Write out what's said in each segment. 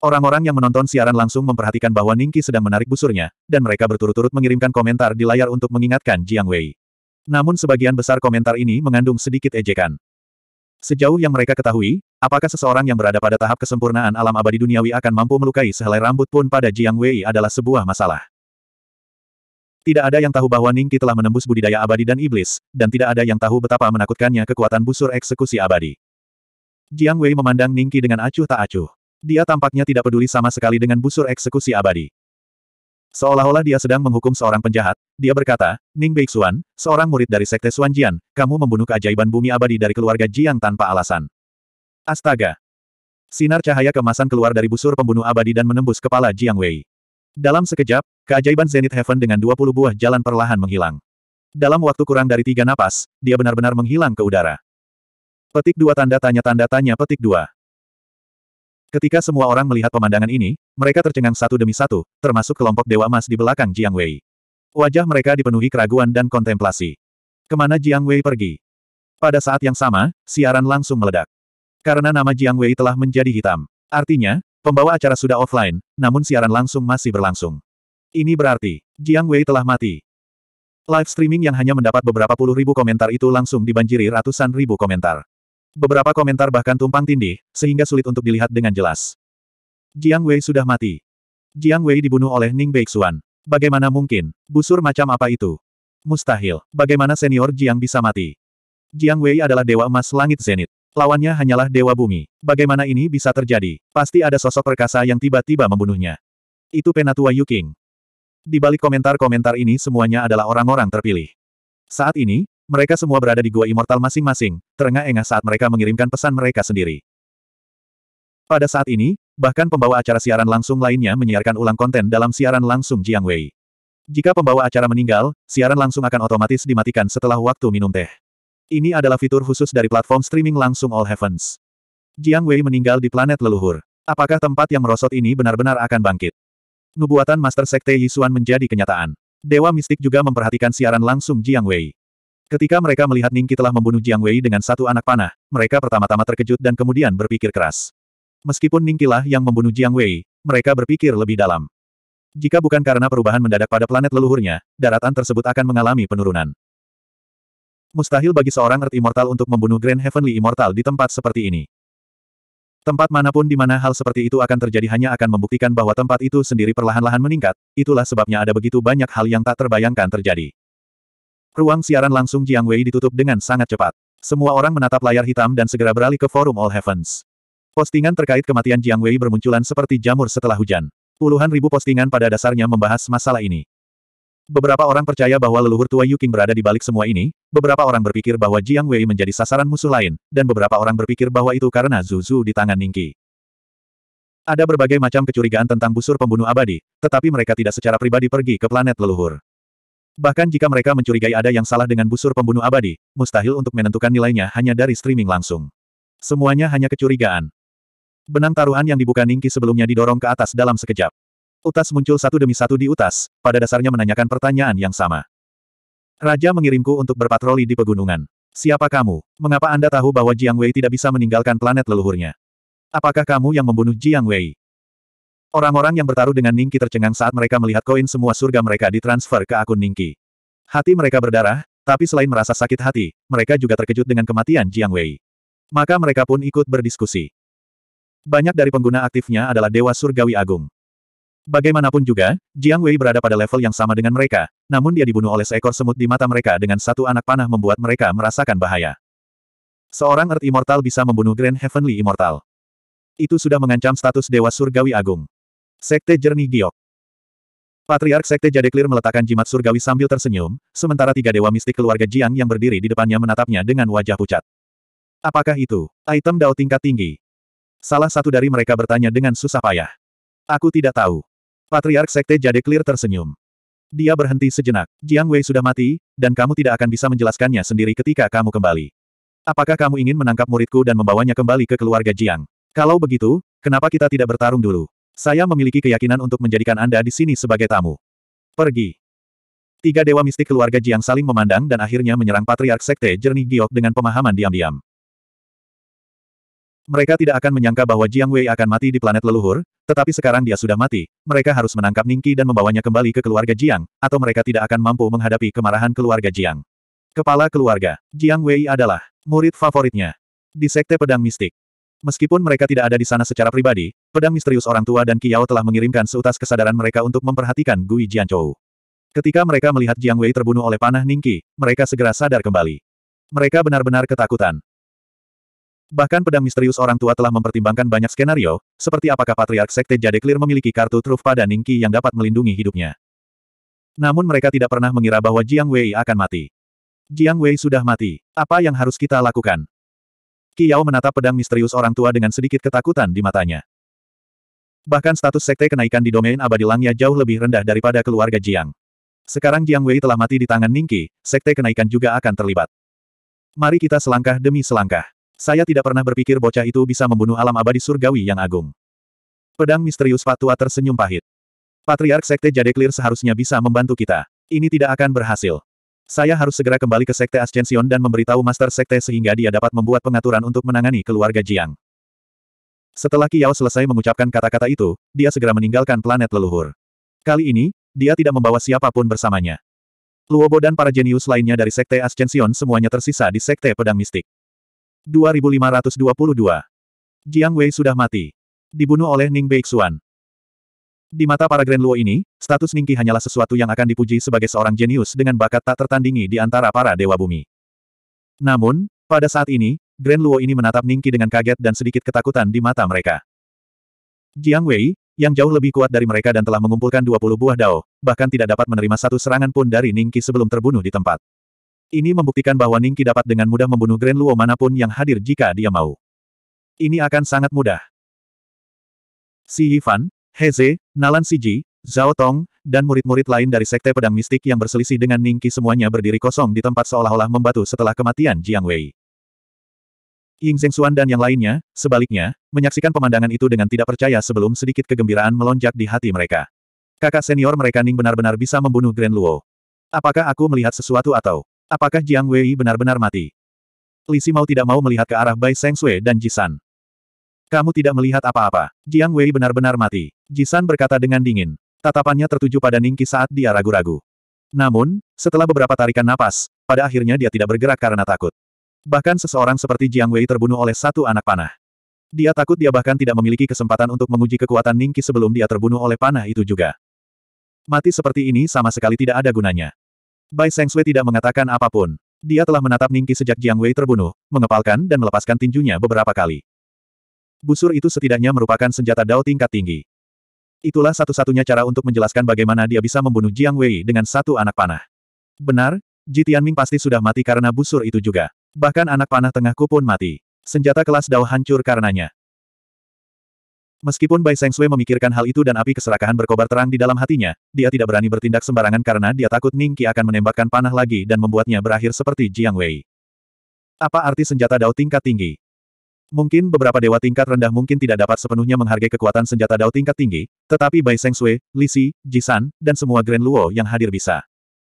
Orang-orang yang menonton siaran langsung memperhatikan bahwa Ningki sedang menarik busurnya, dan mereka berturut-turut mengirimkan komentar di layar untuk mengingatkan Jiang Wei. Namun sebagian besar komentar ini mengandung sedikit ejekan. Sejauh yang mereka ketahui, apakah seseorang yang berada pada tahap kesempurnaan alam abadi duniawi akan mampu melukai sehelai rambut pun pada Jiang Wei adalah sebuah masalah. Tidak ada yang tahu bahwa Ningki telah menembus budidaya abadi dan iblis, dan tidak ada yang tahu betapa menakutkannya kekuatan busur eksekusi abadi. Jiang Wei memandang Ningki dengan acuh tak acuh. Dia tampaknya tidak peduli sama sekali dengan busur eksekusi abadi. Seolah-olah dia sedang menghukum seorang penjahat, dia berkata, Ning Beixuan, seorang murid dari Sekte Xuanjian, kamu membunuh keajaiban bumi abadi dari keluarga Jiang tanpa alasan. Astaga! Sinar cahaya kemasan keluar dari busur pembunuh abadi dan menembus kepala Jiang Wei. Dalam sekejap, keajaiban Zenith Heaven dengan 20 buah jalan perlahan menghilang. Dalam waktu kurang dari tiga napas, dia benar-benar menghilang ke udara. Petik dua tanda tanya tanda tanya petik dua. Ketika semua orang melihat pemandangan ini, mereka tercengang satu demi satu, termasuk kelompok Dewa Emas di belakang Jiang Wei. Wajah mereka dipenuhi keraguan dan kontemplasi. Kemana Jiang Wei pergi? Pada saat yang sama, siaran langsung meledak. Karena nama Jiang Wei telah menjadi hitam. Artinya, pembawa acara sudah offline, namun siaran langsung masih berlangsung. Ini berarti, Jiang Wei telah mati. Live streaming yang hanya mendapat beberapa puluh ribu komentar itu langsung dibanjiri ratusan ribu komentar. Beberapa komentar bahkan tumpang tindih, sehingga sulit untuk dilihat dengan jelas. Jiang Wei sudah mati. Jiang Wei dibunuh oleh Ning Beixuan. Bagaimana mungkin? Busur macam apa itu? Mustahil. Bagaimana senior Jiang bisa mati? Jiang Wei adalah dewa emas langit zenit. Lawannya hanyalah dewa bumi. Bagaimana ini bisa terjadi? Pasti ada sosok perkasa yang tiba-tiba membunuhnya. Itu Penatua Yuking. Di balik komentar-komentar ini semuanya adalah orang-orang terpilih. Saat ini, mereka semua berada di gua immortal masing-masing, terengah-engah saat mereka mengirimkan pesan mereka sendiri. Pada saat ini, bahkan pembawa acara siaran langsung lainnya menyiarkan ulang konten dalam siaran langsung Jiang Wei. Jika pembawa acara meninggal, siaran langsung akan otomatis dimatikan setelah waktu minum teh. Ini adalah fitur khusus dari platform streaming langsung All Heavens. Jiang Wei meninggal di planet leluhur. Apakah tempat yang merosot ini benar-benar akan bangkit? Nubuatan Master Sekte Yisuan menjadi kenyataan. Dewa Mistik juga memperhatikan siaran langsung Jiang Wei. Ketika mereka melihat Ningqi telah membunuh Jiang Wei dengan satu anak panah, mereka pertama-tama terkejut dan kemudian berpikir keras. Meskipun Ningqi lah yang membunuh Jiang Wei, mereka berpikir lebih dalam. Jika bukan karena perubahan mendadak pada planet leluhurnya, daratan tersebut akan mengalami penurunan. Mustahil bagi seorang Earth Immortal untuk membunuh Grand Heavenly Immortal di tempat seperti ini. Tempat manapun di mana hal seperti itu akan terjadi hanya akan membuktikan bahwa tempat itu sendiri perlahan-lahan meningkat, itulah sebabnya ada begitu banyak hal yang tak terbayangkan terjadi. Ruang siaran langsung Jiang Wei ditutup dengan sangat cepat. Semua orang menatap layar hitam dan segera beralih ke forum All Heavens. Postingan terkait kematian Jiang Wei bermunculan seperti jamur setelah hujan. Puluhan ribu postingan pada dasarnya membahas masalah ini. Beberapa orang percaya bahwa leluhur tua Yuking berada di balik semua ini, beberapa orang berpikir bahwa Jiang Wei menjadi sasaran musuh lain, dan beberapa orang berpikir bahwa itu karena Zuzu di tangan Ningqi. Ada berbagai macam kecurigaan tentang busur pembunuh abadi, tetapi mereka tidak secara pribadi pergi ke planet leluhur. Bahkan jika mereka mencurigai ada yang salah dengan busur pembunuh abadi, mustahil untuk menentukan nilainya hanya dari streaming langsung. Semuanya hanya kecurigaan. Benang taruhan yang dibuka Ningki sebelumnya didorong ke atas dalam sekejap. Utas muncul satu demi satu di utas, pada dasarnya menanyakan pertanyaan yang sama. Raja mengirimku untuk berpatroli di pegunungan. Siapa kamu? Mengapa Anda tahu bahwa Jiang Wei tidak bisa meninggalkan planet leluhurnya? Apakah kamu yang membunuh Jiang Wei? Orang-orang yang bertaruh dengan Ningki tercengang saat mereka melihat koin semua surga mereka ditransfer ke akun Ningki. Hati mereka berdarah, tapi selain merasa sakit hati, mereka juga terkejut dengan kematian Jiang Wei. Maka mereka pun ikut berdiskusi. Banyak dari pengguna aktifnya adalah Dewa Surgawi Agung. Bagaimanapun juga, Jiang Wei berada pada level yang sama dengan mereka, namun dia dibunuh oleh seekor semut di mata mereka dengan satu anak panah membuat mereka merasakan bahaya. Seorang Earth Immortal bisa membunuh Grand Heavenly Immortal. Itu sudah mengancam status Dewa Surgawi Agung. Sekte Jernih Giok Patriark Sekte Jadeklir meletakkan jimat surgawi sambil tersenyum, sementara tiga dewa mistik keluarga Jiang yang berdiri di depannya menatapnya dengan wajah pucat. Apakah itu? Item Dao tingkat tinggi. Salah satu dari mereka bertanya dengan susah payah. Aku tidak tahu. Patriark Sekte Jadeklir tersenyum. Dia berhenti sejenak. Jiang Wei sudah mati, dan kamu tidak akan bisa menjelaskannya sendiri ketika kamu kembali. Apakah kamu ingin menangkap muridku dan membawanya kembali ke keluarga Jiang? Kalau begitu, kenapa kita tidak bertarung dulu? Saya memiliki keyakinan untuk menjadikan Anda di sini sebagai tamu. Pergi. Tiga dewa mistik keluarga Jiang saling memandang dan akhirnya menyerang Patriark Sekte Jernih Giok dengan pemahaman diam-diam. Mereka tidak akan menyangka bahwa Jiang Wei akan mati di planet leluhur, tetapi sekarang dia sudah mati, mereka harus menangkap Ningki dan membawanya kembali ke keluarga Jiang, atau mereka tidak akan mampu menghadapi kemarahan keluarga Jiang. Kepala keluarga, Jiang Wei adalah murid favoritnya di Sekte Pedang Mistik. Meskipun mereka tidak ada di sana secara pribadi, pedang misterius orang tua dan Kiao telah mengirimkan seutas kesadaran mereka untuk memperhatikan Gui Jianchou. Ketika mereka melihat Jiang Wei terbunuh oleh panah Ningqi, mereka segera sadar kembali. Mereka benar-benar ketakutan. Bahkan pedang misterius orang tua telah mempertimbangkan banyak skenario, seperti apakah Patriark Sekte Jade Clear memiliki kartu truf pada Ningqi yang dapat melindungi hidupnya. Namun mereka tidak pernah mengira bahwa Jiang Wei akan mati. Jiang Wei sudah mati. Apa yang harus kita lakukan? Qi Yao menatap pedang misterius orang tua dengan sedikit ketakutan di matanya. Bahkan status sekte kenaikan di domain abadi Langnya jauh lebih rendah daripada keluarga Jiang. Sekarang Jiang Wei telah mati di tangan Ningqi, sekte kenaikan juga akan terlibat. Mari kita selangkah demi selangkah. Saya tidak pernah berpikir bocah itu bisa membunuh alam abadi surgawi yang agung. Pedang misterius Patua tersenyum pahit. Patriark Sekte Jadeklir seharusnya bisa membantu kita. Ini tidak akan berhasil. Saya harus segera kembali ke Sekte Ascension dan memberitahu Master Sekte sehingga dia dapat membuat pengaturan untuk menangani keluarga Jiang. Setelah Kiao selesai mengucapkan kata-kata itu, dia segera meninggalkan planet leluhur. Kali ini, dia tidak membawa siapapun bersamanya. Luobo dan para jenius lainnya dari Sekte Ascension semuanya tersisa di Sekte Pedang Mistik. 2522 Jiang Wei sudah mati. Dibunuh oleh Ning Beixuan. Di mata para Grand Luo ini, status Ningki hanyalah sesuatu yang akan dipuji sebagai seorang jenius dengan bakat tak tertandingi di antara para dewa bumi. Namun, pada saat ini, Grand Luo ini menatap Ningki dengan kaget dan sedikit ketakutan di mata mereka. Jiang Wei, yang jauh lebih kuat dari mereka dan telah mengumpulkan 20 buah dao, bahkan tidak dapat menerima satu serangan pun dari Ningki sebelum terbunuh di tempat. Ini membuktikan bahwa Ningki dapat dengan mudah membunuh Grand Luo manapun yang hadir jika dia mau. Ini akan sangat mudah. Si Yifan, Heze, Nalan Siji, Zhao Tong, dan murid-murid lain dari Sekte Pedang Mistik yang berselisih dengan Ningki semuanya berdiri kosong di tempat seolah-olah membatu setelah kematian Jiang Wei. Ying Zhengxuan dan yang lainnya, sebaliknya, menyaksikan pemandangan itu dengan tidak percaya sebelum sedikit kegembiraan melonjak di hati mereka. Kakak senior mereka Ning benar-benar bisa membunuh Grand Luo. Apakah aku melihat sesuatu atau apakah Jiang Wei benar-benar mati? Li Si mau tidak mau melihat ke arah Bai Seng Sui dan Jisan. Kamu tidak melihat apa-apa. Jiang Wei benar-benar mati. Jisan berkata dengan dingin. Tatapannya tertuju pada Ningki saat dia ragu-ragu. Namun, setelah beberapa tarikan napas, pada akhirnya dia tidak bergerak karena takut. Bahkan seseorang seperti Jiang Wei terbunuh oleh satu anak panah. Dia takut dia bahkan tidak memiliki kesempatan untuk menguji kekuatan Ningki sebelum dia terbunuh oleh panah itu juga. Mati seperti ini sama sekali tidak ada gunanya. Bai Sengsui tidak mengatakan apapun. Dia telah menatap Ningki sejak Jiang Wei terbunuh, mengepalkan dan melepaskan tinjunya beberapa kali. Busur itu setidaknya merupakan senjata Dao tingkat tinggi. Itulah satu-satunya cara untuk menjelaskan bagaimana dia bisa membunuh Jiang Wei dengan satu anak panah. Benar, Ji Tianming pasti sudah mati karena busur itu juga. Bahkan anak panah tengahku pun mati. Senjata kelas Dao hancur karenanya. Meskipun Bai Seng Sui memikirkan hal itu dan api keserakahan berkobar terang di dalam hatinya, dia tidak berani bertindak sembarangan karena dia takut Ning Qi akan menembakkan panah lagi dan membuatnya berakhir seperti Jiang Wei. Apa arti senjata Dao tingkat tinggi? Mungkin beberapa dewa tingkat rendah mungkin tidak dapat sepenuhnya menghargai kekuatan senjata Dao tingkat tinggi, tetapi Bai Seng Sui, Li Xi, Jisan, dan semua Grand Luo yang hadir bisa.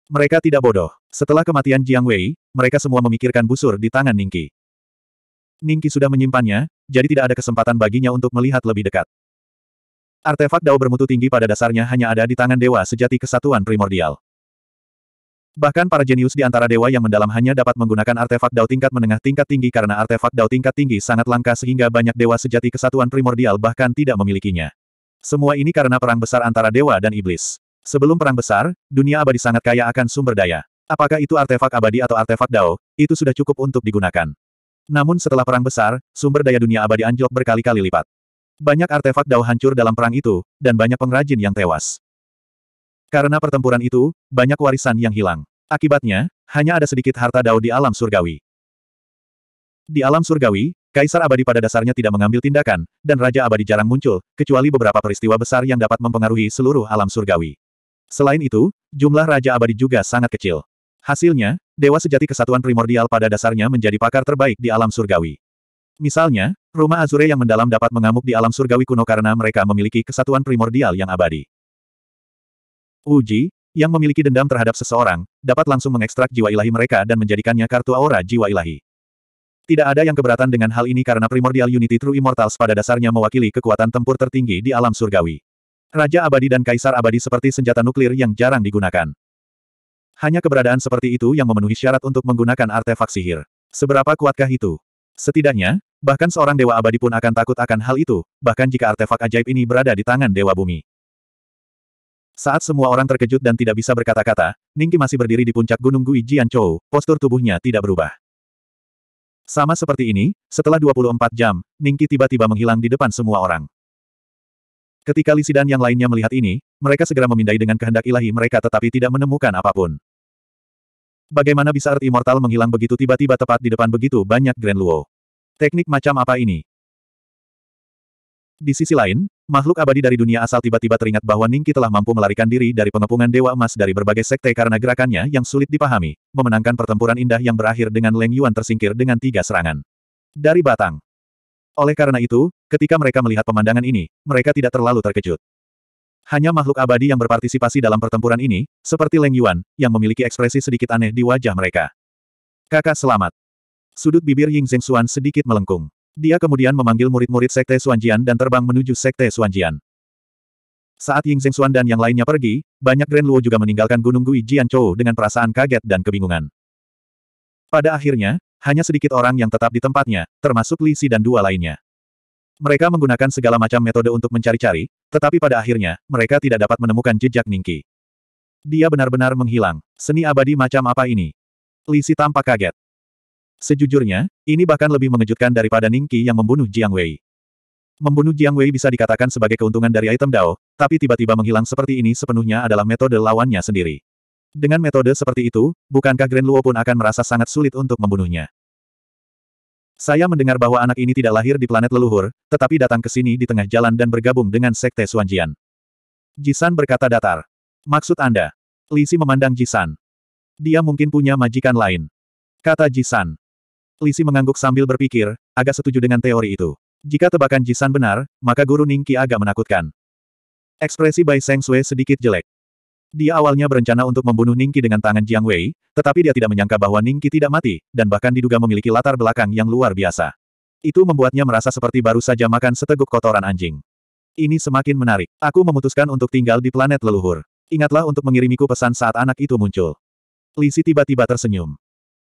Mereka tidak bodoh. Setelah kematian Jiang Wei, mereka semua memikirkan busur di tangan Ningki. Ningki sudah menyimpannya, jadi tidak ada kesempatan baginya untuk melihat lebih dekat. Artefak Dao bermutu tinggi pada dasarnya hanya ada di tangan dewa sejati kesatuan primordial. Bahkan para jenius di antara dewa yang mendalam hanya dapat menggunakan artefak dao tingkat menengah tingkat tinggi karena artefak dao tingkat tinggi sangat langka sehingga banyak dewa sejati kesatuan primordial bahkan tidak memilikinya. Semua ini karena perang besar antara dewa dan iblis. Sebelum perang besar, dunia abadi sangat kaya akan sumber daya. Apakah itu artefak abadi atau artefak dao, itu sudah cukup untuk digunakan. Namun setelah perang besar, sumber daya dunia abadi anjlok berkali-kali lipat. Banyak artefak dao hancur dalam perang itu, dan banyak pengrajin yang tewas. Karena pertempuran itu, banyak warisan yang hilang. Akibatnya, hanya ada sedikit harta Dao di alam surgawi. Di alam surgawi, Kaisar Abadi pada dasarnya tidak mengambil tindakan, dan Raja Abadi jarang muncul, kecuali beberapa peristiwa besar yang dapat mempengaruhi seluruh alam surgawi. Selain itu, jumlah Raja Abadi juga sangat kecil. Hasilnya, Dewa Sejati Kesatuan Primordial pada dasarnya menjadi pakar terbaik di alam surgawi. Misalnya, rumah Azure yang mendalam dapat mengamuk di alam surgawi kuno karena mereka memiliki kesatuan primordial yang abadi. Uji, yang memiliki dendam terhadap seseorang, dapat langsung mengekstrak jiwa ilahi mereka dan menjadikannya kartu aura jiwa ilahi. Tidak ada yang keberatan dengan hal ini karena Primordial Unity True Immortals pada dasarnya mewakili kekuatan tempur tertinggi di alam surgawi. Raja abadi dan kaisar abadi seperti senjata nuklir yang jarang digunakan. Hanya keberadaan seperti itu yang memenuhi syarat untuk menggunakan artefak sihir. Seberapa kuatkah itu? Setidaknya, bahkan seorang dewa abadi pun akan takut akan hal itu, bahkan jika artefak ajaib ini berada di tangan dewa bumi. Saat semua orang terkejut dan tidak bisa berkata-kata, Ningki masih berdiri di puncak gunung Gui Jianchou, postur tubuhnya tidak berubah. Sama seperti ini, setelah 24 jam, Ningki tiba-tiba menghilang di depan semua orang. Ketika Lisi dan yang lainnya melihat ini, mereka segera memindai dengan kehendak ilahi mereka tetapi tidak menemukan apapun. Bagaimana bisa Art Immortal menghilang begitu tiba-tiba tepat di depan begitu banyak Grand Luo? Teknik macam apa ini? Di sisi lain, Makhluk abadi dari dunia asal tiba-tiba teringat bahwa Ningki telah mampu melarikan diri dari pengepungan Dewa Emas dari berbagai sekte karena gerakannya yang sulit dipahami, memenangkan pertempuran indah yang berakhir dengan Leng Yuan tersingkir dengan tiga serangan. Dari batang. Oleh karena itu, ketika mereka melihat pemandangan ini, mereka tidak terlalu terkejut. Hanya makhluk abadi yang berpartisipasi dalam pertempuran ini, seperti Leng Yuan, yang memiliki ekspresi sedikit aneh di wajah mereka. Kakak selamat. Sudut bibir Ying Zheng Xuan sedikit melengkung. Dia kemudian memanggil murid-murid Sekte Suanjian dan terbang menuju Sekte Suanjian. Saat Ying Xuan dan yang lainnya pergi, banyak Grand Luo juga meninggalkan Gunung Gui Chou dengan perasaan kaget dan kebingungan. Pada akhirnya, hanya sedikit orang yang tetap di tempatnya, termasuk Li Si dan dua lainnya. Mereka menggunakan segala macam metode untuk mencari-cari, tetapi pada akhirnya, mereka tidak dapat menemukan jejak Ningki. Dia benar-benar menghilang. Seni abadi macam apa ini? Li Si tampak kaget. Sejujurnya, ini bahkan lebih mengejutkan daripada Ningqi yang membunuh Jiang Wei. Membunuh Jiang Wei bisa dikatakan sebagai keuntungan dari item Dao, tapi tiba-tiba menghilang seperti ini sepenuhnya adalah metode lawannya sendiri. Dengan metode seperti itu, bukankah Grand Luo pun akan merasa sangat sulit untuk membunuhnya? Saya mendengar bahwa anak ini tidak lahir di planet leluhur, tetapi datang ke sini di tengah jalan dan bergabung dengan Sekte Suanjian. Jisan berkata datar. Maksud Anda? Lisi memandang Jisan. Dia mungkin punya majikan lain. Kata Jisan. Lisi mengangguk sambil berpikir, agak setuju dengan teori itu. Jika tebakan Jisan benar, maka guru Ningki agak menakutkan. Ekspresi Bai Seng Sui sedikit jelek. Dia awalnya berencana untuk membunuh Ningki dengan tangan Jiang Wei, tetapi dia tidak menyangka bahwa Ningki tidak mati, dan bahkan diduga memiliki latar belakang yang luar biasa. Itu membuatnya merasa seperti baru saja makan seteguk kotoran anjing. Ini semakin menarik. Aku memutuskan untuk tinggal di planet leluhur. Ingatlah untuk mengirimiku pesan saat anak itu muncul. Lisi tiba-tiba tersenyum.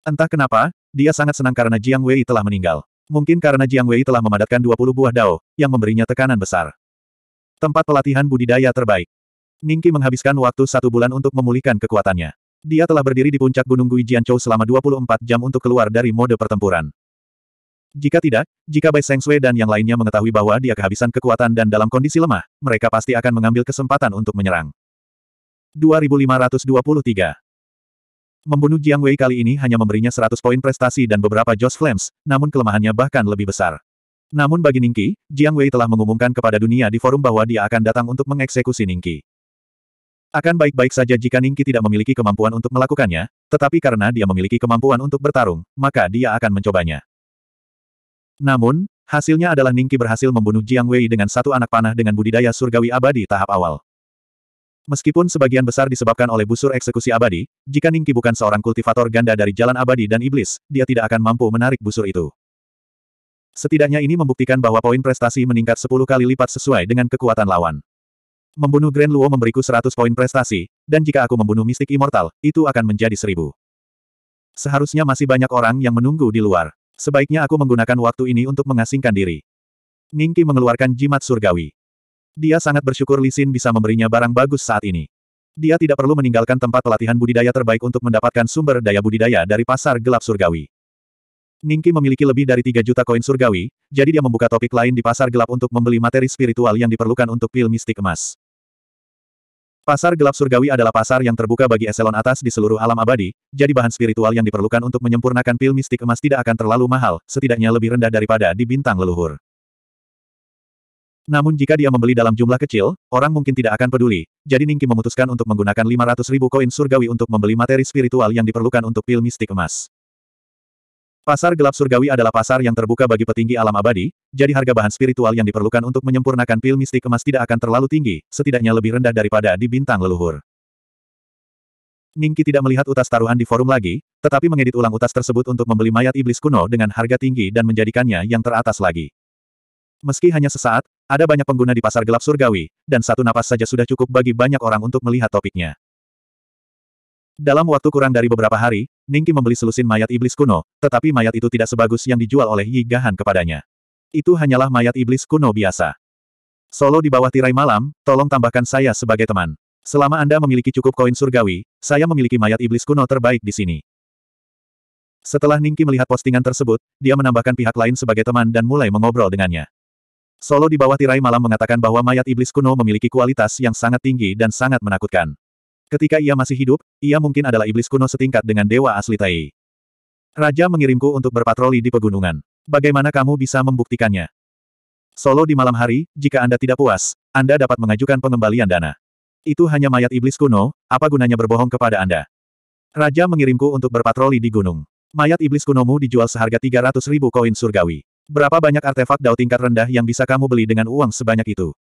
Entah kenapa, dia sangat senang karena Jiang Wei telah meninggal. Mungkin karena Jiang Wei telah memadatkan 20 buah dao, yang memberinya tekanan besar. Tempat pelatihan budidaya terbaik. Ningki menghabiskan waktu satu bulan untuk memulihkan kekuatannya. Dia telah berdiri di puncak Gunung Guijianchou selama 24 jam untuk keluar dari mode pertempuran. Jika tidak, jika Bai Seng Sui dan yang lainnya mengetahui bahwa dia kehabisan kekuatan dan dalam kondisi lemah, mereka pasti akan mengambil kesempatan untuk menyerang. 2523 Membunuh Jiang Wei kali ini hanya memberinya 100 poin prestasi dan beberapa Joss Flames, namun kelemahannya bahkan lebih besar. Namun bagi Ningqi, Jiang Wei telah mengumumkan kepada dunia di forum bahwa dia akan datang untuk mengeksekusi Ningqi. Akan baik-baik saja jika Ningqi tidak memiliki kemampuan untuk melakukannya, tetapi karena dia memiliki kemampuan untuk bertarung, maka dia akan mencobanya. Namun, hasilnya adalah Ningqi berhasil membunuh Jiang Wei dengan satu anak panah dengan budidaya surgawi abadi tahap awal. Meskipun sebagian besar disebabkan oleh busur eksekusi abadi, jika Ningki bukan seorang kultivator ganda dari jalan abadi dan iblis, dia tidak akan mampu menarik busur itu. Setidaknya ini membuktikan bahwa poin prestasi meningkat 10 kali lipat sesuai dengan kekuatan lawan. Membunuh Grand Luo memberiku 100 poin prestasi, dan jika aku membunuh mistik immortal, itu akan menjadi seribu. Seharusnya masih banyak orang yang menunggu di luar. Sebaiknya aku menggunakan waktu ini untuk mengasingkan diri. Ningki mengeluarkan jimat surgawi. Dia sangat bersyukur Li bisa memberinya barang bagus saat ini. Dia tidak perlu meninggalkan tempat pelatihan budidaya terbaik untuk mendapatkan sumber daya budidaya dari pasar gelap surgawi. Ningki memiliki lebih dari 3 juta koin surgawi, jadi dia membuka topik lain di pasar gelap untuk membeli materi spiritual yang diperlukan untuk pil mistik emas. Pasar gelap surgawi adalah pasar yang terbuka bagi eselon atas di seluruh alam abadi, jadi bahan spiritual yang diperlukan untuk menyempurnakan pil mistik emas tidak akan terlalu mahal, setidaknya lebih rendah daripada di bintang leluhur. Namun jika dia membeli dalam jumlah kecil, orang mungkin tidak akan peduli, jadi Ningki memutuskan untuk menggunakan 500 ribu koin surgawi untuk membeli materi spiritual yang diperlukan untuk pil mistik emas. Pasar gelap surgawi adalah pasar yang terbuka bagi petinggi alam abadi, jadi harga bahan spiritual yang diperlukan untuk menyempurnakan pil mistik emas tidak akan terlalu tinggi, setidaknya lebih rendah daripada di bintang leluhur. Ningki tidak melihat utas taruhan di forum lagi, tetapi mengedit ulang utas tersebut untuk membeli mayat iblis kuno dengan harga tinggi dan menjadikannya yang teratas lagi. Meski hanya sesaat, ada banyak pengguna di pasar gelap surgawi, dan satu napas saja sudah cukup bagi banyak orang untuk melihat topiknya. Dalam waktu kurang dari beberapa hari, Ningki membeli selusin mayat iblis kuno, tetapi mayat itu tidak sebagus yang dijual oleh Yi Gahan kepadanya. Itu hanyalah mayat iblis kuno biasa. Solo di bawah tirai malam, tolong tambahkan saya sebagai teman. Selama Anda memiliki cukup koin surgawi, saya memiliki mayat iblis kuno terbaik di sini. Setelah Ningki melihat postingan tersebut, dia menambahkan pihak lain sebagai teman dan mulai mengobrol dengannya. Solo di bawah tirai malam mengatakan bahwa mayat iblis kuno memiliki kualitas yang sangat tinggi dan sangat menakutkan. Ketika ia masih hidup, ia mungkin adalah iblis kuno setingkat dengan dewa asli Tai. Raja mengirimku untuk berpatroli di pegunungan. Bagaimana kamu bisa membuktikannya? Solo di malam hari, jika Anda tidak puas, Anda dapat mengajukan pengembalian dana. Itu hanya mayat iblis kuno, apa gunanya berbohong kepada Anda? Raja mengirimku untuk berpatroli di gunung. Mayat iblis kunomu dijual seharga 300 ribu koin surgawi. Berapa banyak artefak dao tingkat rendah yang bisa kamu beli dengan uang sebanyak itu?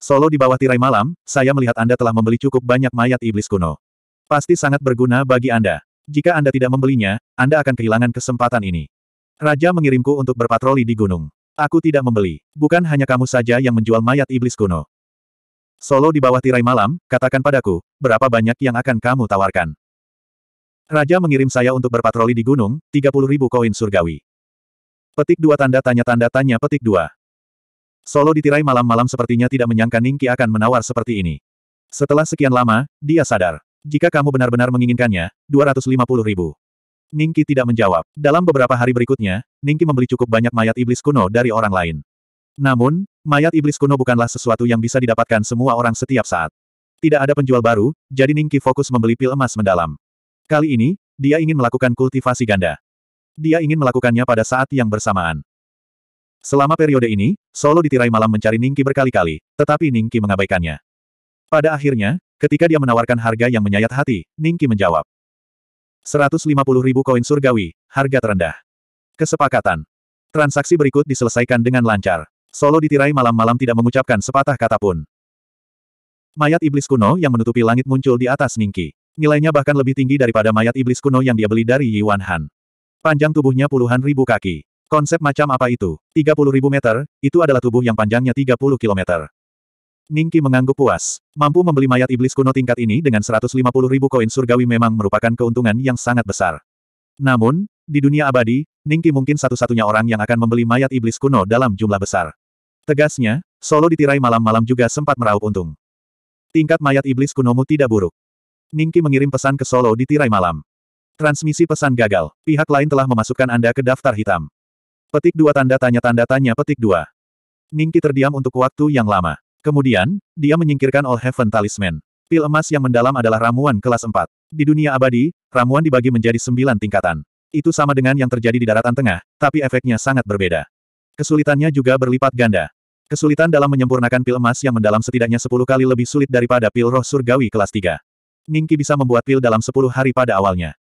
Solo di bawah tirai malam, saya melihat Anda telah membeli cukup banyak mayat iblis kuno. Pasti sangat berguna bagi Anda. Jika Anda tidak membelinya, Anda akan kehilangan kesempatan ini. Raja mengirimku untuk berpatroli di gunung. Aku tidak membeli. Bukan hanya kamu saja yang menjual mayat iblis kuno. Solo di bawah tirai malam, katakan padaku, berapa banyak yang akan kamu tawarkan? Raja mengirim saya untuk berpatroli di gunung, 30 ribu koin surgawi. Petik dua tanda tanya tanda tanya petik dua. Solo ditirai malam-malam sepertinya tidak menyangka Ningki akan menawar seperti ini. Setelah sekian lama, dia sadar. Jika kamu benar-benar menginginkannya, 250 ribu. Ningki tidak menjawab. Dalam beberapa hari berikutnya, Ningki membeli cukup banyak mayat iblis kuno dari orang lain. Namun, mayat iblis kuno bukanlah sesuatu yang bisa didapatkan semua orang setiap saat. Tidak ada penjual baru, jadi Ningki fokus membeli pil emas mendalam. Kali ini, dia ingin melakukan kultivasi ganda. Dia ingin melakukannya pada saat yang bersamaan. Selama periode ini, Solo ditirai malam mencari Ningki berkali-kali, tetapi Ningki mengabaikannya. Pada akhirnya, ketika dia menawarkan harga yang menyayat hati, Ningki menjawab. 150 ribu koin surgawi, harga terendah. Kesepakatan. Transaksi berikut diselesaikan dengan lancar. Solo ditirai malam-malam tidak mengucapkan sepatah kata pun. Mayat iblis kuno yang menutupi langit muncul di atas Ningki. Nilainya bahkan lebih tinggi daripada mayat iblis kuno yang dia beli dari Yuan Han. Panjang tubuhnya puluhan ribu kaki. Konsep macam apa itu? 30 ribu meter, itu adalah tubuh yang panjangnya 30 kilometer. Ningki mengangguk puas. Mampu membeli mayat iblis kuno tingkat ini dengan 150 ribu koin surgawi memang merupakan keuntungan yang sangat besar. Namun, di dunia abadi, Ningki mungkin satu-satunya orang yang akan membeli mayat iblis kuno dalam jumlah besar. Tegasnya, Solo ditirai malam-malam juga sempat meraup untung. Tingkat mayat iblis kunomu tidak buruk. Ningki mengirim pesan ke Solo ditirai malam. Transmisi pesan gagal. Pihak lain telah memasukkan Anda ke daftar hitam. Petik dua tanda tanya tanda tanya petik dua. Ningki terdiam untuk waktu yang lama. Kemudian, dia menyingkirkan All Heaven Talisman. Pil emas yang mendalam adalah ramuan kelas 4. Di dunia abadi, ramuan dibagi menjadi sembilan tingkatan. Itu sama dengan yang terjadi di daratan tengah, tapi efeknya sangat berbeda. Kesulitannya juga berlipat ganda. Kesulitan dalam menyempurnakan pil emas yang mendalam setidaknya 10 kali lebih sulit daripada pil roh surgawi kelas 3. Ningki bisa membuat pil dalam 10 hari pada awalnya.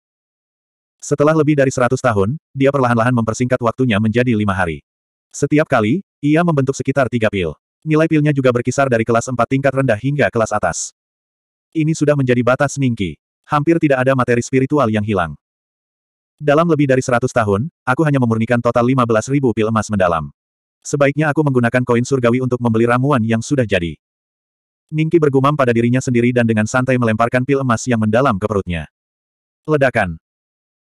Setelah lebih dari seratus tahun, dia perlahan-lahan mempersingkat waktunya menjadi lima hari. Setiap kali, ia membentuk sekitar tiga pil. Nilai pilnya juga berkisar dari kelas empat tingkat rendah hingga kelas atas. Ini sudah menjadi batas Ningki. Hampir tidak ada materi spiritual yang hilang. Dalam lebih dari seratus tahun, aku hanya memurnikan total lima belas ribu pil emas mendalam. Sebaiknya aku menggunakan koin surgawi untuk membeli ramuan yang sudah jadi. Ningki bergumam pada dirinya sendiri dan dengan santai melemparkan pil emas yang mendalam ke perutnya. Ledakan.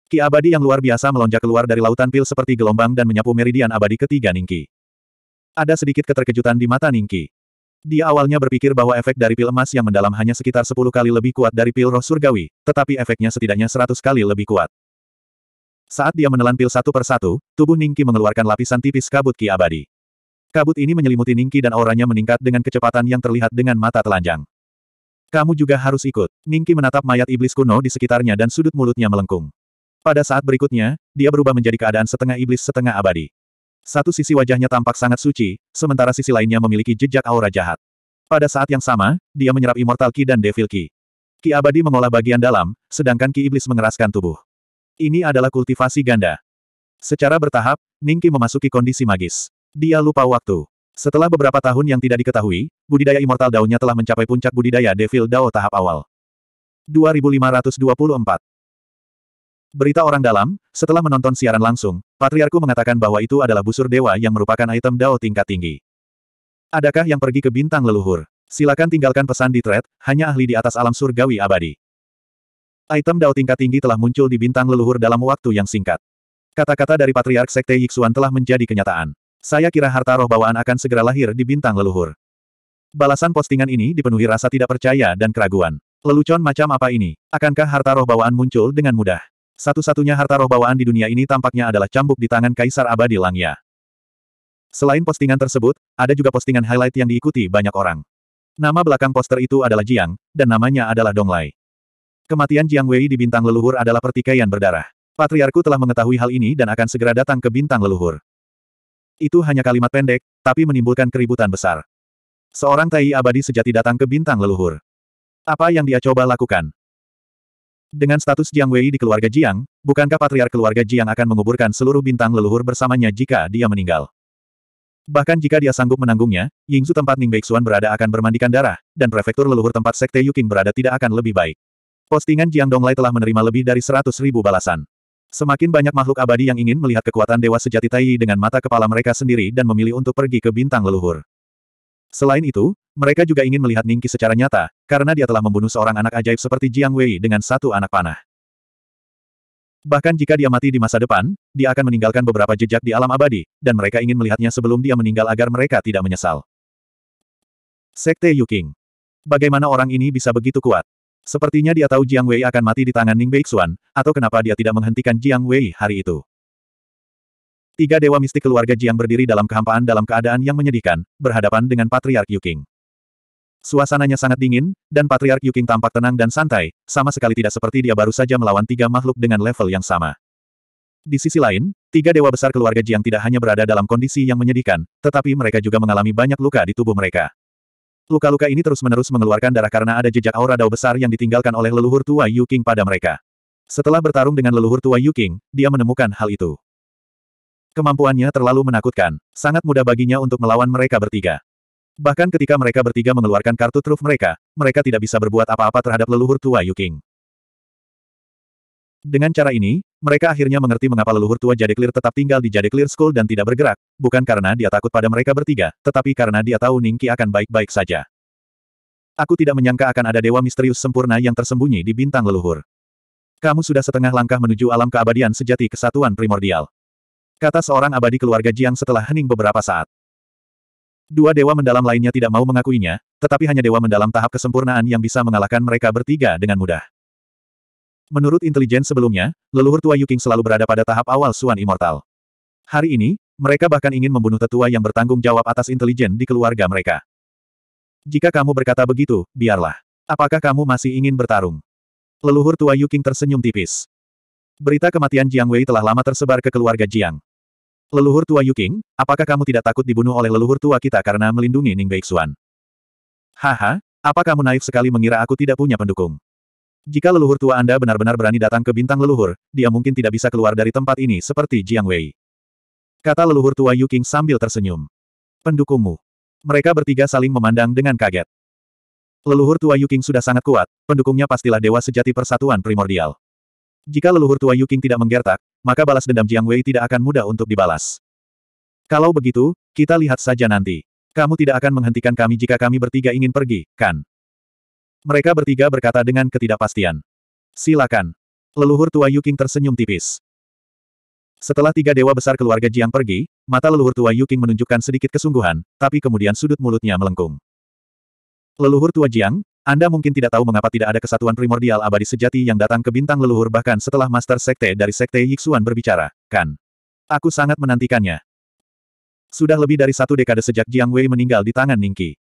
Ki abadi yang luar biasa melonjak keluar dari lautan pil seperti gelombang dan menyapu meridian abadi ketiga Ningki. Ada sedikit keterkejutan di mata Ningki. Dia awalnya berpikir bahwa efek dari pil emas yang mendalam hanya sekitar 10 kali lebih kuat dari pil roh surgawi, tetapi efeknya setidaknya 100 kali lebih kuat. Saat dia menelan pil satu persatu, tubuh Ningki mengeluarkan lapisan tipis kabut Ki abadi. Kabut ini menyelimuti Ningki dan auranya meningkat dengan kecepatan yang terlihat dengan mata telanjang. Kamu juga harus ikut. Ningki menatap mayat iblis kuno di sekitarnya dan sudut mulutnya melengkung. Pada saat berikutnya, dia berubah menjadi keadaan setengah iblis setengah abadi. Satu sisi wajahnya tampak sangat suci, sementara sisi lainnya memiliki jejak aura jahat. Pada saat yang sama, dia menyerap Immortal Ki dan Devil Ki. Ki abadi mengolah bagian dalam, sedangkan Ki iblis mengeraskan tubuh. Ini adalah kultivasi ganda. Secara bertahap, Ningki memasuki kondisi magis. Dia lupa waktu. Setelah beberapa tahun yang tidak diketahui, budidaya immortal daunnya telah mencapai puncak budidaya Devil Dao tahap awal. 2524. Berita orang dalam, setelah menonton siaran langsung, Patriarku mengatakan bahwa itu adalah busur dewa yang merupakan item Dao tingkat tinggi. Adakah yang pergi ke bintang leluhur? Silakan tinggalkan pesan di thread, hanya ahli di atas alam surgawi abadi. Item Dao tingkat tinggi telah muncul di bintang leluhur dalam waktu yang singkat. Kata-kata dari Patriark Sekte Yixuan telah menjadi kenyataan. Saya kira harta roh bawaan akan segera lahir di bintang leluhur. Balasan postingan ini dipenuhi rasa tidak percaya dan keraguan. Lelucon macam apa ini? Akankah harta roh bawaan muncul dengan mudah? Satu-satunya harta roh bawaan di dunia ini tampaknya adalah cambuk di tangan Kaisar Abadi Langya. Selain postingan tersebut, ada juga postingan highlight yang diikuti banyak orang. Nama belakang poster itu adalah Jiang, dan namanya adalah Donglai. Kematian Jiang Wei di bintang leluhur adalah pertikaian berdarah. Patriarku telah mengetahui hal ini dan akan segera datang ke bintang leluhur. Itu hanya kalimat pendek, tapi menimbulkan keributan besar. Seorang tai abadi sejati datang ke bintang leluhur. Apa yang dia coba lakukan? Dengan status Jiang Wei di keluarga Jiang, bukankah patriark keluarga Jiang akan menguburkan seluruh bintang leluhur bersamanya jika dia meninggal? Bahkan jika dia sanggup menanggungnya, Yingzu tempat Ning Beixuan berada akan bermandikan darah, dan prefektur leluhur tempat Sekte Yuking berada tidak akan lebih baik. Postingan Jiang Donglai telah menerima lebih dari seratus ribu balasan. Semakin banyak makhluk abadi yang ingin melihat kekuatan dewa sejati Taiyi dengan mata kepala mereka sendiri dan memilih untuk pergi ke bintang leluhur. Selain itu, mereka juga ingin melihat Ningki secara nyata, karena dia telah membunuh seorang anak ajaib seperti Jiang Wei dengan satu anak panah. Bahkan jika dia mati di masa depan, dia akan meninggalkan beberapa jejak di alam abadi, dan mereka ingin melihatnya sebelum dia meninggal agar mereka tidak menyesal. Sekte Yuking. Bagaimana orang ini bisa begitu kuat? Sepertinya dia tahu Jiang Wei akan mati di tangan Ning Beixuan, atau kenapa dia tidak menghentikan Jiang Wei hari itu. Tiga dewa mistik keluarga Jiang berdiri dalam kehampaan dalam keadaan yang menyedihkan, berhadapan dengan Patriark Yuking. Suasananya sangat dingin, dan Patriark Yuking tampak tenang dan santai, sama sekali tidak seperti dia baru saja melawan tiga makhluk dengan level yang sama. Di sisi lain, tiga dewa besar keluarga Jiang tidak hanya berada dalam kondisi yang menyedihkan, tetapi mereka juga mengalami banyak luka di tubuh mereka. Luka-luka ini terus-menerus mengeluarkan darah karena ada jejak aura dao besar yang ditinggalkan oleh leluhur tua Yuking pada mereka. Setelah bertarung dengan leluhur tua Yuking, dia menemukan hal itu. Kemampuannya terlalu menakutkan, sangat mudah baginya untuk melawan mereka bertiga. Bahkan ketika mereka bertiga mengeluarkan kartu truf mereka, mereka tidak bisa berbuat apa-apa terhadap leluhur tua Yuking. Dengan cara ini, mereka akhirnya mengerti mengapa leluhur tua Jade Clear tetap tinggal di Jade Clear School dan tidak bergerak, bukan karena dia takut pada mereka bertiga, tetapi karena dia tahu Ningki akan baik-baik saja. Aku tidak menyangka akan ada dewa misterius sempurna yang tersembunyi di bintang leluhur. Kamu sudah setengah langkah menuju alam keabadian sejati kesatuan primordial. Kata seorang abadi keluarga Jiang setelah hening beberapa saat. Dua dewa mendalam lainnya tidak mau mengakuinya, tetapi hanya dewa mendalam tahap kesempurnaan yang bisa mengalahkan mereka bertiga dengan mudah. Menurut intelijen sebelumnya, leluhur tua Yuking selalu berada pada tahap awal Suan Immortal. Hari ini, mereka bahkan ingin membunuh tetua yang bertanggung jawab atas intelijen di keluarga mereka. Jika kamu berkata begitu, biarlah. Apakah kamu masih ingin bertarung? Leluhur tua Yuking tersenyum tipis. Berita kematian Jiang Wei telah lama tersebar ke keluarga Jiang. Leluhur tua Yuking, apakah kamu tidak takut dibunuh oleh leluhur tua kita karena melindungi Ning Beixuan? Haha, apa kamu naif sekali mengira aku tidak punya pendukung? Jika leluhur tua Anda benar-benar berani datang ke bintang leluhur, dia mungkin tidak bisa keluar dari tempat ini seperti Jiang Wei. Kata leluhur tua Yuking sambil tersenyum. Pendukungmu. Mereka bertiga saling memandang dengan kaget. Leluhur tua Yuking sudah sangat kuat, pendukungnya pastilah dewa sejati persatuan primordial. Jika leluhur tua Yuking tidak menggertak, maka balas dendam Jiang Wei tidak akan mudah untuk dibalas. Kalau begitu, kita lihat saja nanti. Kamu tidak akan menghentikan kami jika kami bertiga ingin pergi, kan? Mereka bertiga berkata dengan ketidakpastian. Silakan. Leluhur tua Yuking tersenyum tipis. Setelah tiga dewa besar keluarga Jiang pergi, mata leluhur tua Yuking menunjukkan sedikit kesungguhan, tapi kemudian sudut mulutnya melengkung. Leluhur tua Jiang, Anda mungkin tidak tahu mengapa tidak ada kesatuan primordial abadi sejati yang datang ke bintang leluhur bahkan setelah Master Sekte dari Sekte Yixuan berbicara, kan? Aku sangat menantikannya. Sudah lebih dari satu dekade sejak Jiang Wei meninggal di tangan Ningqi.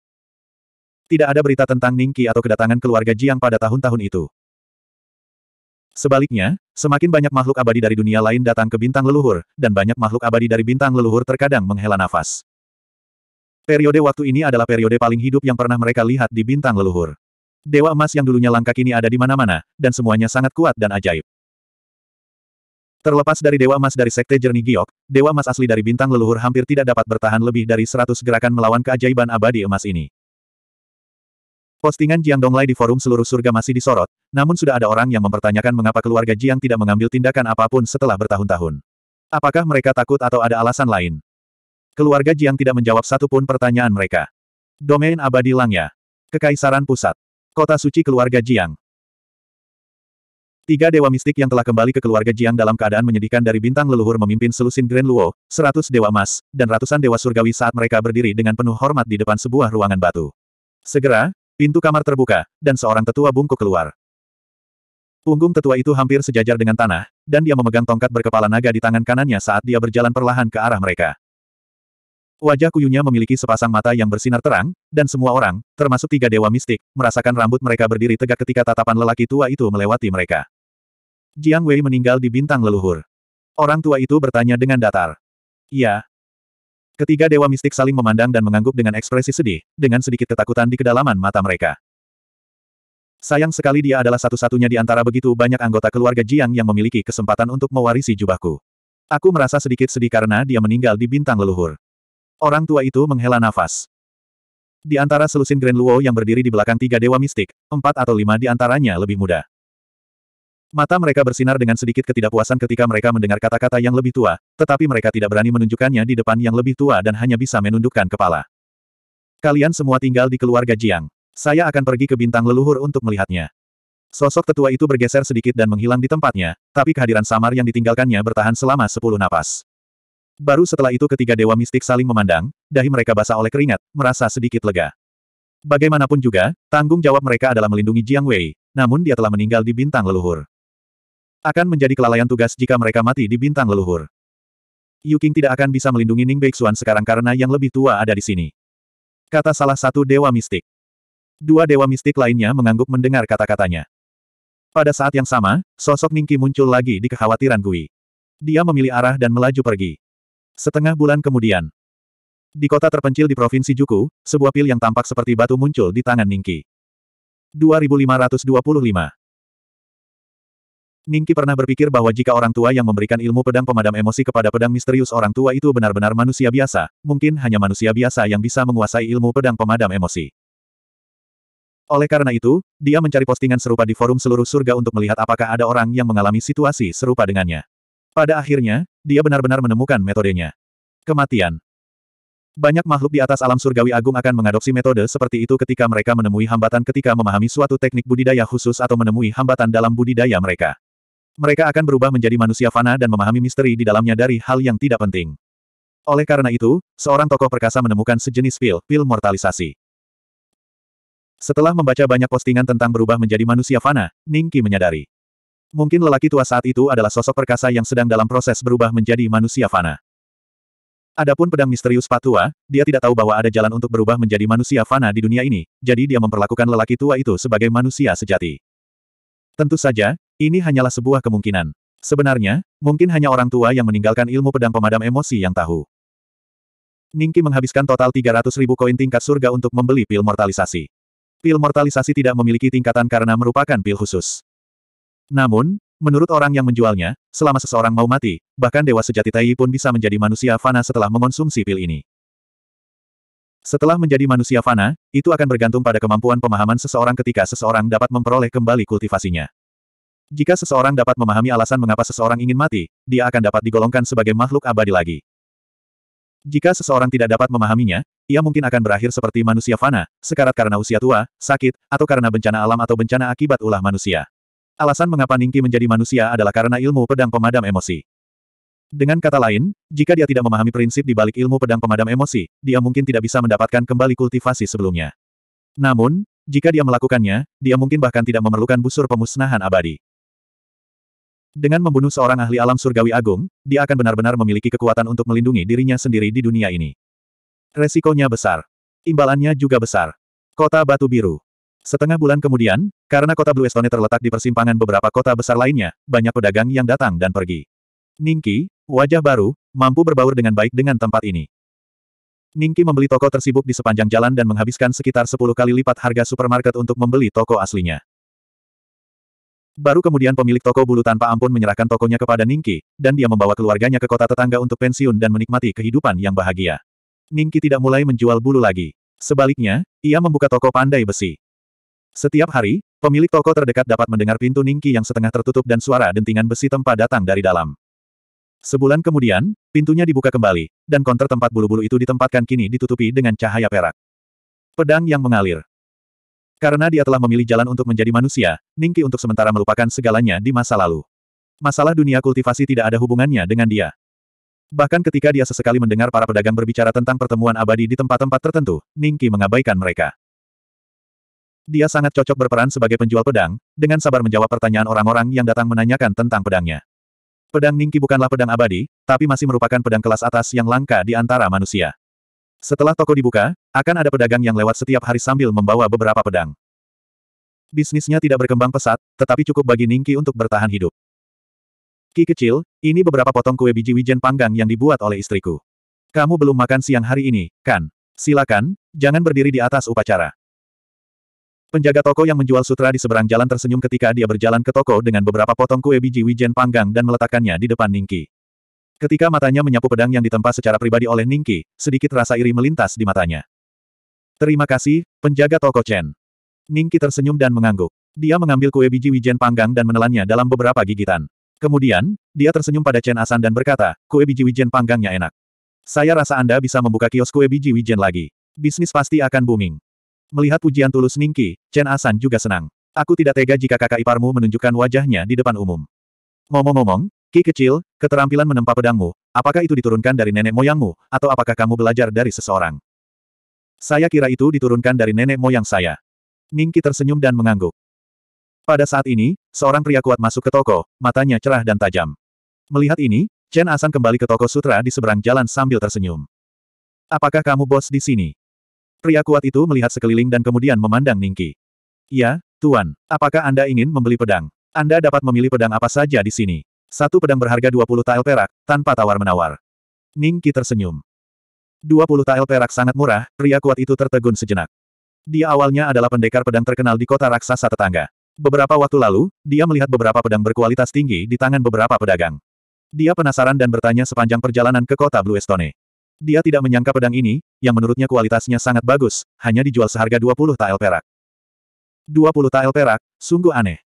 Tidak ada berita tentang Ningqi atau kedatangan keluarga Jiang pada tahun-tahun itu. Sebaliknya, semakin banyak makhluk abadi dari dunia lain datang ke bintang leluhur, dan banyak makhluk abadi dari bintang leluhur terkadang menghela nafas. Periode waktu ini adalah periode paling hidup yang pernah mereka lihat di bintang leluhur. Dewa emas yang dulunya langka kini ada di mana-mana, dan semuanya sangat kuat dan ajaib. Terlepas dari Dewa Emas dari Sekte Jernih Giok, Dewa Emas asli dari Bintang Leluhur hampir tidak dapat bertahan lebih dari 100 gerakan melawan keajaiban abadi emas ini. Postingan Jiang Donglai di forum seluruh surga masih disorot, namun sudah ada orang yang mempertanyakan mengapa keluarga Jiang tidak mengambil tindakan apapun setelah bertahun-tahun. Apakah mereka takut atau ada alasan lain? Keluarga Jiang tidak menjawab satu pun pertanyaan mereka. Domain abadi langya. Kekaisaran pusat. Kota suci keluarga Jiang. Tiga dewa mistik yang telah kembali ke keluarga Jiang dalam keadaan menyedihkan dari bintang leluhur memimpin selusin Grand Luo, seratus dewa emas, dan ratusan dewa surgawi saat mereka berdiri dengan penuh hormat di depan sebuah ruangan batu. Segera, pintu kamar terbuka, dan seorang tetua bungkuk keluar. Punggung tetua itu hampir sejajar dengan tanah, dan dia memegang tongkat berkepala naga di tangan kanannya saat dia berjalan perlahan ke arah mereka. Wajah kuyunya memiliki sepasang mata yang bersinar terang, dan semua orang, termasuk tiga dewa mistik, merasakan rambut mereka berdiri tegak ketika tatapan lelaki tua itu melewati mereka. Jiang Wei meninggal di bintang leluhur. Orang tua itu bertanya dengan datar. Iya. Ketiga dewa mistik saling memandang dan mengangguk dengan ekspresi sedih, dengan sedikit ketakutan di kedalaman mata mereka. Sayang sekali dia adalah satu-satunya di antara begitu banyak anggota keluarga Jiang yang memiliki kesempatan untuk mewarisi jubahku. Aku merasa sedikit sedih karena dia meninggal di bintang leluhur. Orang tua itu menghela nafas. Di antara selusin Grand Luo yang berdiri di belakang tiga dewa mistik, empat atau lima di antaranya lebih muda. Mata mereka bersinar dengan sedikit ketidakpuasan ketika mereka mendengar kata-kata yang lebih tua, tetapi mereka tidak berani menunjukkannya di depan yang lebih tua dan hanya bisa menundukkan kepala. Kalian semua tinggal di keluarga Jiang. Saya akan pergi ke bintang leluhur untuk melihatnya. Sosok tetua itu bergeser sedikit dan menghilang di tempatnya, tapi kehadiran samar yang ditinggalkannya bertahan selama sepuluh napas. Baru setelah itu ketiga dewa mistik saling memandang, dahi mereka basah oleh keringat, merasa sedikit lega. Bagaimanapun juga, tanggung jawab mereka adalah melindungi Jiang Wei, namun dia telah meninggal di bintang leluhur. Akan menjadi kelalaian tugas jika mereka mati di bintang leluhur. Yu Qing tidak akan bisa melindungi Ning Beixuan sekarang karena yang lebih tua ada di sini. Kata salah satu dewa mistik. Dua dewa mistik lainnya mengangguk mendengar kata-katanya. Pada saat yang sama, sosok Ning Ningki muncul lagi di kekhawatiran Gui. Dia memilih arah dan melaju pergi. Setengah bulan kemudian. Di kota terpencil di Provinsi Juku, sebuah pil yang tampak seperti batu muncul di tangan Ningki. 2525 Ningki pernah berpikir bahwa jika orang tua yang memberikan ilmu pedang pemadam emosi kepada pedang misterius orang tua itu benar-benar manusia biasa, mungkin hanya manusia biasa yang bisa menguasai ilmu pedang pemadam emosi. Oleh karena itu, dia mencari postingan serupa di forum seluruh surga untuk melihat apakah ada orang yang mengalami situasi serupa dengannya. Pada akhirnya, dia benar-benar menemukan metodenya. Kematian. Banyak makhluk di atas alam surgawi agung akan mengadopsi metode seperti itu ketika mereka menemui hambatan ketika memahami suatu teknik budidaya khusus atau menemui hambatan dalam budidaya mereka. Mereka akan berubah menjadi manusia fana dan memahami misteri di dalamnya dari hal yang tidak penting. Oleh karena itu, seorang tokoh perkasa menemukan sejenis pil, pil mortalisasi. Setelah membaca banyak postingan tentang berubah menjadi manusia fana, Ningki menyadari. Mungkin lelaki tua saat itu adalah sosok perkasa yang sedang dalam proses berubah menjadi manusia fana. Adapun pedang misterius Patua, dia tidak tahu bahwa ada jalan untuk berubah menjadi manusia fana di dunia ini, jadi dia memperlakukan lelaki tua itu sebagai manusia sejati. Tentu saja, ini hanyalah sebuah kemungkinan. Sebenarnya, mungkin hanya orang tua yang meninggalkan ilmu pedang pemadam emosi yang tahu. Ningki menghabiskan total 300 ribu koin tingkat surga untuk membeli pil mortalisasi. Pil mortalisasi tidak memiliki tingkatan karena merupakan pil khusus. Namun, menurut orang yang menjualnya, selama seseorang mau mati, bahkan dewa sejati Tai pun bisa menjadi manusia fana setelah mengonsumsi pil ini. Setelah menjadi manusia fana, itu akan bergantung pada kemampuan pemahaman seseorang ketika seseorang dapat memperoleh kembali kultivasinya. Jika seseorang dapat memahami alasan mengapa seseorang ingin mati, dia akan dapat digolongkan sebagai makhluk abadi lagi. Jika seseorang tidak dapat memahaminya, ia mungkin akan berakhir seperti manusia fana, sekarat karena usia tua, sakit, atau karena bencana alam atau bencana akibat ulah manusia. Alasan mengapa Ningki menjadi manusia adalah karena ilmu pedang pemadam emosi. Dengan kata lain, jika dia tidak memahami prinsip di balik ilmu pedang pemadam emosi, dia mungkin tidak bisa mendapatkan kembali kultivasi sebelumnya. Namun, jika dia melakukannya, dia mungkin bahkan tidak memerlukan busur pemusnahan abadi. Dengan membunuh seorang ahli alam surgawi agung, dia akan benar-benar memiliki kekuatan untuk melindungi dirinya sendiri di dunia ini. Resikonya besar. Imbalannya juga besar. Kota Batu Biru. Setengah bulan kemudian, karena kota Blue Stone terletak di persimpangan beberapa kota besar lainnya, banyak pedagang yang datang dan pergi. Ningki, wajah baru, mampu berbaur dengan baik dengan tempat ini. Ningki membeli toko tersibuk di sepanjang jalan dan menghabiskan sekitar 10 kali lipat harga supermarket untuk membeli toko aslinya. Baru kemudian pemilik toko bulu tanpa ampun menyerahkan tokonya kepada Ningki, dan dia membawa keluarganya ke kota tetangga untuk pensiun dan menikmati kehidupan yang bahagia. Ningki tidak mulai menjual bulu lagi. Sebaliknya, ia membuka toko pandai besi. Setiap hari, pemilik toko terdekat dapat mendengar pintu Ningki yang setengah tertutup dan suara dentingan besi tempa datang dari dalam. Sebulan kemudian, pintunya dibuka kembali, dan konter tempat bulu-bulu itu ditempatkan kini ditutupi dengan cahaya perak. Pedang yang mengalir. Karena dia telah memilih jalan untuk menjadi manusia, Ningki untuk sementara melupakan segalanya di masa lalu. Masalah dunia kultivasi tidak ada hubungannya dengan dia. Bahkan ketika dia sesekali mendengar para pedagang berbicara tentang pertemuan abadi di tempat-tempat tertentu, Ningki mengabaikan mereka. Dia sangat cocok berperan sebagai penjual pedang, dengan sabar menjawab pertanyaan orang-orang yang datang menanyakan tentang pedangnya. Pedang Ningki bukanlah pedang abadi, tapi masih merupakan pedang kelas atas yang langka di antara manusia. Setelah toko dibuka, akan ada pedagang yang lewat setiap hari sambil membawa beberapa pedang. Bisnisnya tidak berkembang pesat, tetapi cukup bagi Ningki untuk bertahan hidup. Ki kecil, ini beberapa potong kue biji wijen panggang yang dibuat oleh istriku. Kamu belum makan siang hari ini, kan? Silakan, jangan berdiri di atas upacara. Penjaga toko yang menjual sutra di seberang jalan tersenyum ketika dia berjalan ke toko dengan beberapa potong kue biji wijen panggang dan meletakkannya di depan Ningki. Ketika matanya menyapu pedang yang ditempa secara pribadi oleh Ningki, sedikit rasa iri melintas di matanya. Terima kasih, penjaga toko Chen. Ningki tersenyum dan mengangguk. Dia mengambil kue biji wijen panggang dan menelannya dalam beberapa gigitan. Kemudian, dia tersenyum pada Chen Asan dan berkata, kue biji wijen panggangnya enak. Saya rasa Anda bisa membuka kios kue biji wijen lagi. Bisnis pasti akan booming. Melihat pujian tulus Ningki, Chen Asan juga senang. Aku tidak tega jika kakak iparmu menunjukkan wajahnya di depan umum. Ngomong-ngomong, Ki kecil, keterampilan menempa pedangmu, apakah itu diturunkan dari nenek moyangmu, atau apakah kamu belajar dari seseorang? Saya kira itu diturunkan dari nenek moyang saya. Ningki tersenyum dan mengangguk. Pada saat ini, seorang pria kuat masuk ke toko, matanya cerah dan tajam. Melihat ini, Chen Asan kembali ke toko sutra di seberang jalan sambil tersenyum. Apakah kamu bos di sini? Pria kuat itu melihat sekeliling dan kemudian memandang Ningki. Ya, Tuan, apakah Anda ingin membeli pedang? Anda dapat memilih pedang apa saja di sini. Satu pedang berharga 20 tael perak, tanpa tawar-menawar. Ningki tersenyum. 20 tael perak sangat murah, pria kuat itu tertegun sejenak. Dia awalnya adalah pendekar pedang terkenal di kota raksasa tetangga. Beberapa waktu lalu, dia melihat beberapa pedang berkualitas tinggi di tangan beberapa pedagang. Dia penasaran dan bertanya sepanjang perjalanan ke kota Blue Estone. Dia tidak menyangka pedang ini, yang menurutnya kualitasnya sangat bagus, hanya dijual seharga 20 tael perak. 20 tael perak, sungguh aneh.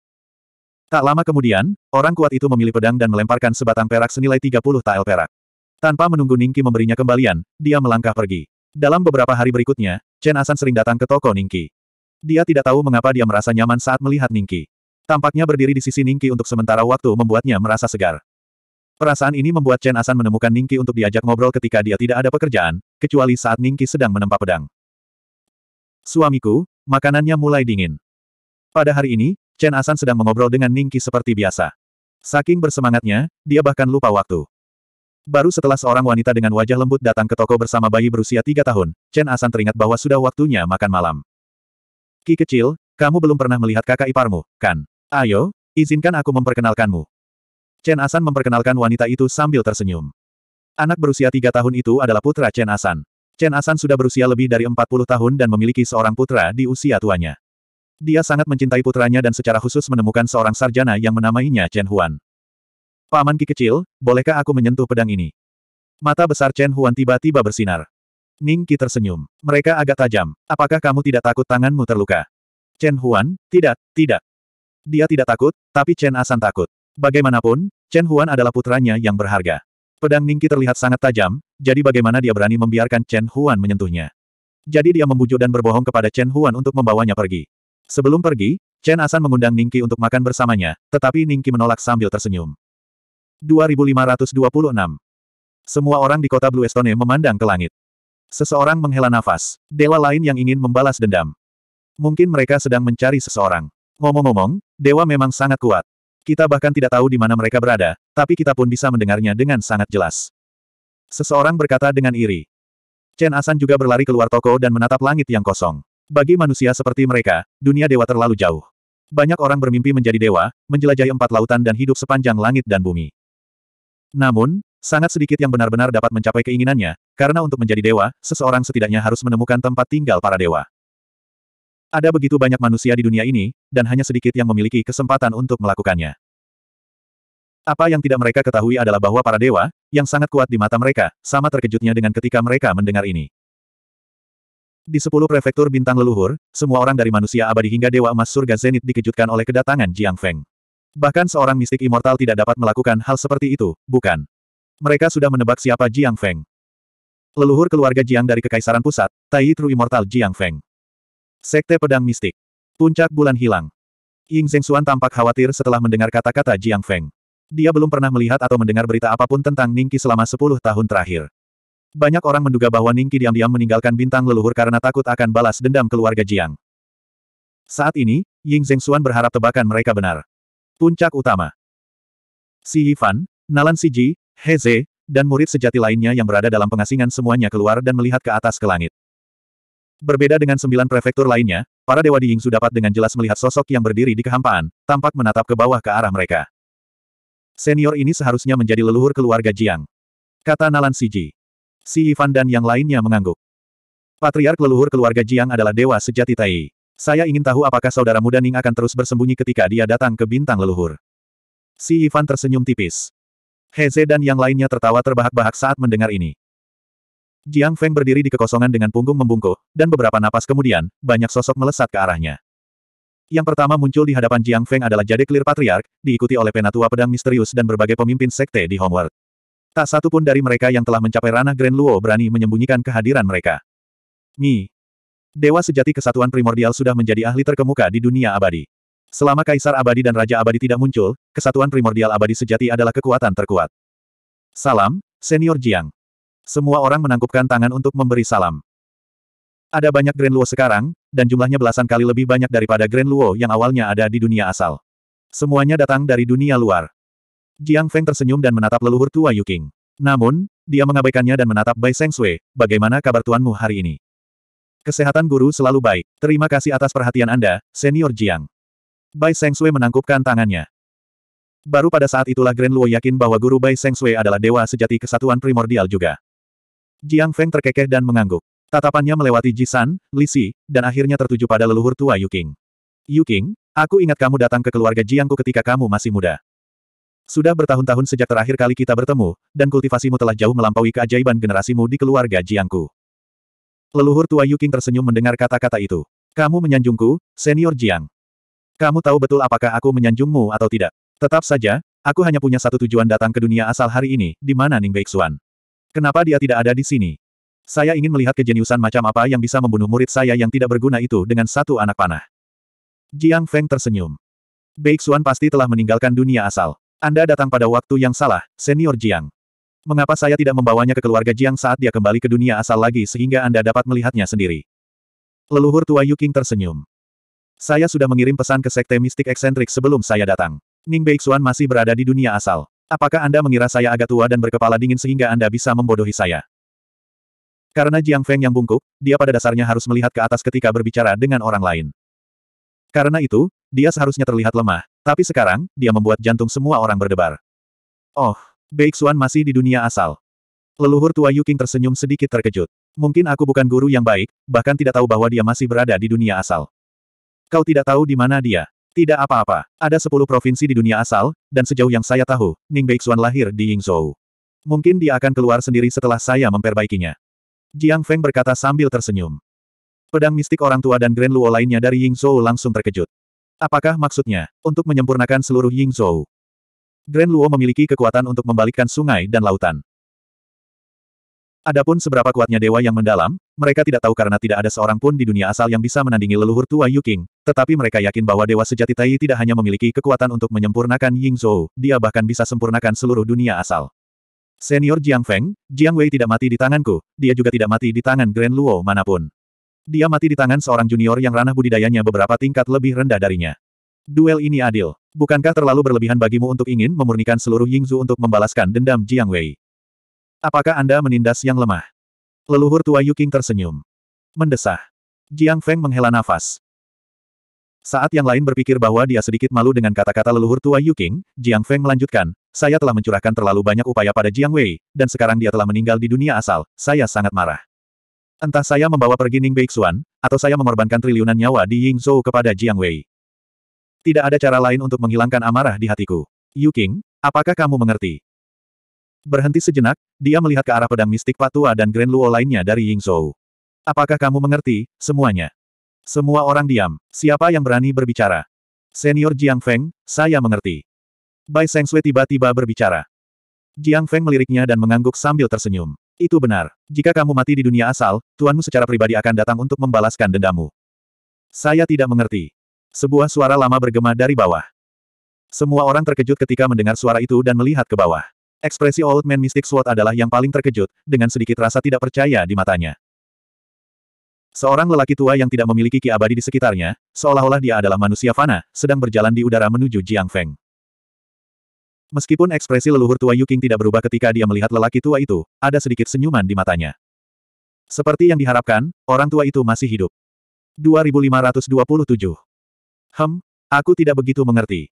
Tak lama kemudian, orang kuat itu memilih pedang dan melemparkan sebatang perak senilai 30 tael perak. Tanpa menunggu Ningki memberinya kembalian, dia melangkah pergi. Dalam beberapa hari berikutnya, Chen Asan sering datang ke toko Ningki. Dia tidak tahu mengapa dia merasa nyaman saat melihat Ningki. Tampaknya berdiri di sisi Ningki untuk sementara waktu membuatnya merasa segar. Perasaan ini membuat Chen Asan menemukan Ningki untuk diajak ngobrol ketika dia tidak ada pekerjaan, kecuali saat Ningki sedang menempa pedang. Suamiku, makanannya mulai dingin. Pada hari ini, Chen Asan sedang mengobrol dengan Ningki seperti biasa. Saking bersemangatnya, dia bahkan lupa waktu. Baru setelah seorang wanita dengan wajah lembut datang ke toko bersama bayi berusia tiga tahun, Chen Asan teringat bahwa sudah waktunya makan malam. Ki kecil, kamu belum pernah melihat kakak iparmu, kan? Ayo, izinkan aku memperkenalkanmu. Chen Asan memperkenalkan wanita itu sambil tersenyum. Anak berusia tiga tahun itu adalah putra Chen Asan. Chen Asan sudah berusia lebih dari 40 tahun dan memiliki seorang putra di usia tuanya. Dia sangat mencintai putranya dan secara khusus menemukan seorang sarjana yang menamainya Chen Huan. Paman Ki kecil, bolehkah aku menyentuh pedang ini? Mata besar Chen Huan tiba-tiba bersinar. Ning Ki tersenyum. Mereka agak tajam. Apakah kamu tidak takut tanganmu terluka? Chen Huan, tidak, tidak. Dia tidak takut, tapi Chen Asan takut. Bagaimanapun, Chen Huan adalah putranya yang berharga. Pedang Ningki terlihat sangat tajam, jadi bagaimana dia berani membiarkan Chen Huan menyentuhnya. Jadi dia membujuk dan berbohong kepada Chen Huan untuk membawanya pergi. Sebelum pergi, Chen Asan mengundang Ningki untuk makan bersamanya, tetapi Ningki menolak sambil tersenyum. 2526 Semua orang di kota Blue Estone memandang ke langit. Seseorang menghela nafas. Dewa lain yang ingin membalas dendam. Mungkin mereka sedang mencari seseorang. Ngomong-ngomong, dewa memang sangat kuat. Kita bahkan tidak tahu di mana mereka berada, tapi kita pun bisa mendengarnya dengan sangat jelas. Seseorang berkata dengan iri. Chen Asan juga berlari keluar toko dan menatap langit yang kosong. Bagi manusia seperti mereka, dunia dewa terlalu jauh. Banyak orang bermimpi menjadi dewa, menjelajahi empat lautan dan hidup sepanjang langit dan bumi. Namun, sangat sedikit yang benar-benar dapat mencapai keinginannya, karena untuk menjadi dewa, seseorang setidaknya harus menemukan tempat tinggal para dewa. Ada begitu banyak manusia di dunia ini, dan hanya sedikit yang memiliki kesempatan untuk melakukannya. Apa yang tidak mereka ketahui adalah bahwa para dewa, yang sangat kuat di mata mereka, sama terkejutnya dengan ketika mereka mendengar ini. Di sepuluh prefektur bintang leluhur, semua orang dari manusia abadi hingga dewa emas surga zenit dikejutkan oleh kedatangan Jiang Feng. Bahkan seorang mistik immortal tidak dapat melakukan hal seperti itu, bukan? Mereka sudah menebak siapa Jiang Feng. Leluhur keluarga Jiang dari Kekaisaran Pusat, Tai Tru Immortal Jiang Feng. Sekte Pedang Mistik. Puncak Bulan Hilang. Ying Zhengxuan tampak khawatir setelah mendengar kata-kata Jiang Feng. Dia belum pernah melihat atau mendengar berita apapun tentang Ningki selama 10 tahun terakhir. Banyak orang menduga bahwa Ningki diam-diam meninggalkan bintang leluhur karena takut akan balas dendam keluarga Jiang. Saat ini, Ying Zhengxuan berharap tebakan mereka benar. Puncak Utama Si Yifan, Nalan Si Siji, Heze, dan murid sejati lainnya yang berada dalam pengasingan semuanya keluar dan melihat ke atas ke langit. Berbeda dengan sembilan prefektur lainnya, para Dewa di Yingsu dapat dengan jelas melihat sosok yang berdiri di kehampaan, tampak menatap ke bawah ke arah mereka. Senior ini seharusnya menjadi leluhur keluarga Jiang. Kata Nalan Siji. Si Ivan dan yang lainnya mengangguk. Patriark leluhur keluarga Jiang adalah dewa sejati Tai. Saya ingin tahu apakah saudara muda Ning akan terus bersembunyi ketika dia datang ke bintang leluhur. Si Ivan tersenyum tipis. Heze dan yang lainnya tertawa terbahak-bahak saat mendengar ini. Jiang Feng berdiri di kekosongan dengan punggung membungkuk, dan beberapa napas kemudian, banyak sosok melesat ke arahnya. Yang pertama muncul di hadapan Jiang Feng adalah Jade Clear Patriarch, diikuti oleh Penatua Pedang Misterius dan berbagai pemimpin sekte di Homeworld. Tak satu pun dari mereka yang telah mencapai ranah Grand Luo berani menyembunyikan kehadiran mereka. Mi. Dewa sejati kesatuan primordial sudah menjadi ahli terkemuka di dunia abadi. Selama Kaisar Abadi dan Raja Abadi tidak muncul, kesatuan primordial abadi sejati adalah kekuatan terkuat. Salam, Senior Jiang. Semua orang menangkupkan tangan untuk memberi salam. Ada banyak Grand Luo sekarang, dan jumlahnya belasan kali lebih banyak daripada Grand Luo yang awalnya ada di dunia asal. Semuanya datang dari dunia luar. Jiang Feng tersenyum dan menatap leluhur tua Yu Namun, dia mengabaikannya dan menatap Bai Seng Sui, bagaimana kabar tuanmu hari ini? Kesehatan guru selalu baik. Terima kasih atas perhatian Anda, Senior Jiang. Bai Seng Sui menangkupkan tangannya. Baru pada saat itulah Grand Luo yakin bahwa guru Bai Seng Sui adalah dewa sejati kesatuan primordial juga. Jiang Feng terkekeh dan mengangguk. Tatapannya melewati Jisan, Lisi, dan akhirnya tertuju pada leluhur tua Yuking. Yuking, aku ingat kamu datang ke keluarga Jiangku ketika kamu masih muda. Sudah bertahun-tahun sejak terakhir kali kita bertemu, dan kultivasimu telah jauh melampaui keajaiban generasimu di keluarga Jiangku. Leluhur tua Yuking tersenyum mendengar kata-kata itu. Kamu menyanjungku, senior Jiang. Kamu tahu betul apakah aku menyanjungmu atau tidak. Tetap saja, aku hanya punya satu tujuan datang ke dunia asal hari ini, di mana Ning Beixuan. Kenapa dia tidak ada di sini? Saya ingin melihat kejeniusan macam apa yang bisa membunuh murid saya yang tidak berguna itu dengan satu anak panah. Jiang Feng tersenyum. Beixuan pasti telah meninggalkan dunia asal. Anda datang pada waktu yang salah, senior Jiang. Mengapa saya tidak membawanya ke keluarga Jiang saat dia kembali ke dunia asal lagi sehingga Anda dapat melihatnya sendiri? Leluhur tua Yuking tersenyum. Saya sudah mengirim pesan ke sekte mistik eksentrik sebelum saya datang. Ning Beixuan masih berada di dunia asal. Apakah Anda mengira saya agak tua dan berkepala dingin sehingga Anda bisa membodohi saya? Karena Jiang Feng yang bungkuk, dia pada dasarnya harus melihat ke atas ketika berbicara dengan orang lain. Karena itu, dia seharusnya terlihat lemah, tapi sekarang, dia membuat jantung semua orang berdebar. Oh, Beixuan masih di dunia asal. Leluhur tua Yuking tersenyum sedikit terkejut. Mungkin aku bukan guru yang baik, bahkan tidak tahu bahwa dia masih berada di dunia asal. Kau tidak tahu di mana dia. Tidak apa-apa. Ada sepuluh provinsi di dunia asal, dan sejauh yang saya tahu, Ning Beixuan lahir di Yingzhou. Mungkin dia akan keluar sendiri setelah saya memperbaikinya. Jiang Feng berkata sambil tersenyum. Pedang mistik orang tua dan Grand Luo lainnya dari Yingzhou langsung terkejut. Apakah maksudnya, untuk menyempurnakan seluruh Yingzhou? Grand Luo memiliki kekuatan untuk membalikkan sungai dan lautan. Adapun seberapa kuatnya dewa yang mendalam, mereka tidak tahu karena tidak ada seorang pun di dunia asal yang bisa menandingi leluhur tua Yu tetapi mereka yakin bahwa dewa sejati Tai tidak hanya memiliki kekuatan untuk menyempurnakan Ying Zhou, dia bahkan bisa sempurnakan seluruh dunia asal. Senior Jiang Feng, Jiang Wei tidak mati di tanganku, dia juga tidak mati di tangan Grand Luo manapun. Dia mati di tangan seorang junior yang ranah budidayanya beberapa tingkat lebih rendah darinya. Duel ini adil. Bukankah terlalu berlebihan bagimu untuk ingin memurnikan seluruh Yingzu untuk membalaskan dendam Jiang Wei? Apakah Anda menindas yang lemah? Leluhur tua Yuking tersenyum. Mendesah. Jiang Feng menghela nafas. Saat yang lain berpikir bahwa dia sedikit malu dengan kata-kata leluhur tua Yuking, Jiang Feng melanjutkan, saya telah mencurahkan terlalu banyak upaya pada Jiang Wei, dan sekarang dia telah meninggal di dunia asal, saya sangat marah. Entah saya membawa pergi Ning Beixuan, atau saya mengorbankan triliunan nyawa di Yingzhou kepada Jiang Wei. Tidak ada cara lain untuk menghilangkan amarah di hatiku. Yuking, apakah kamu mengerti? Berhenti sejenak, dia melihat ke arah pedang mistik Patua dan Grand Luo lainnya dari Zhou. Apakah kamu mengerti, semuanya? Semua orang diam. Siapa yang berani berbicara? Senior Jiang Feng, saya mengerti. Bai Seng Sui tiba-tiba berbicara. Jiang Feng meliriknya dan mengangguk sambil tersenyum. Itu benar. Jika kamu mati di dunia asal, tuanmu secara pribadi akan datang untuk membalaskan dendamu. Saya tidak mengerti. Sebuah suara lama bergema dari bawah. Semua orang terkejut ketika mendengar suara itu dan melihat ke bawah. Ekspresi Old Man Mystic Sword adalah yang paling terkejut, dengan sedikit rasa tidak percaya di matanya. Seorang lelaki tua yang tidak memiliki ki abadi di sekitarnya, seolah-olah dia adalah manusia fana, sedang berjalan di udara menuju Jiang Feng. Meskipun ekspresi leluhur tua Yuking tidak berubah ketika dia melihat lelaki tua itu, ada sedikit senyuman di matanya. Seperti yang diharapkan, orang tua itu masih hidup. 2527. Hem, aku tidak begitu mengerti.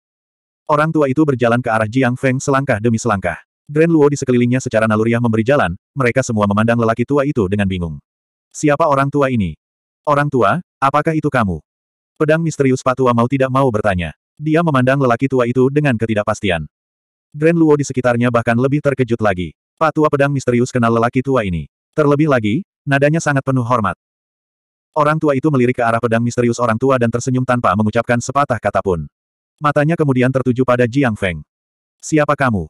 Orang tua itu berjalan ke arah Jiang Feng selangkah demi selangkah. Grand Luo di sekelilingnya secara naluriah memberi jalan, mereka semua memandang lelaki tua itu dengan bingung. Siapa orang tua ini? Orang tua, apakah itu kamu? Pedang misterius patua mau tidak mau bertanya. Dia memandang lelaki tua itu dengan ketidakpastian. Grand Luo di sekitarnya bahkan lebih terkejut lagi. Patua pedang misterius kenal lelaki tua ini. Terlebih lagi, nadanya sangat penuh hormat. Orang tua itu melirik ke arah pedang misterius orang tua dan tersenyum tanpa mengucapkan sepatah kata pun. Matanya kemudian tertuju pada Jiang Feng. Siapa kamu?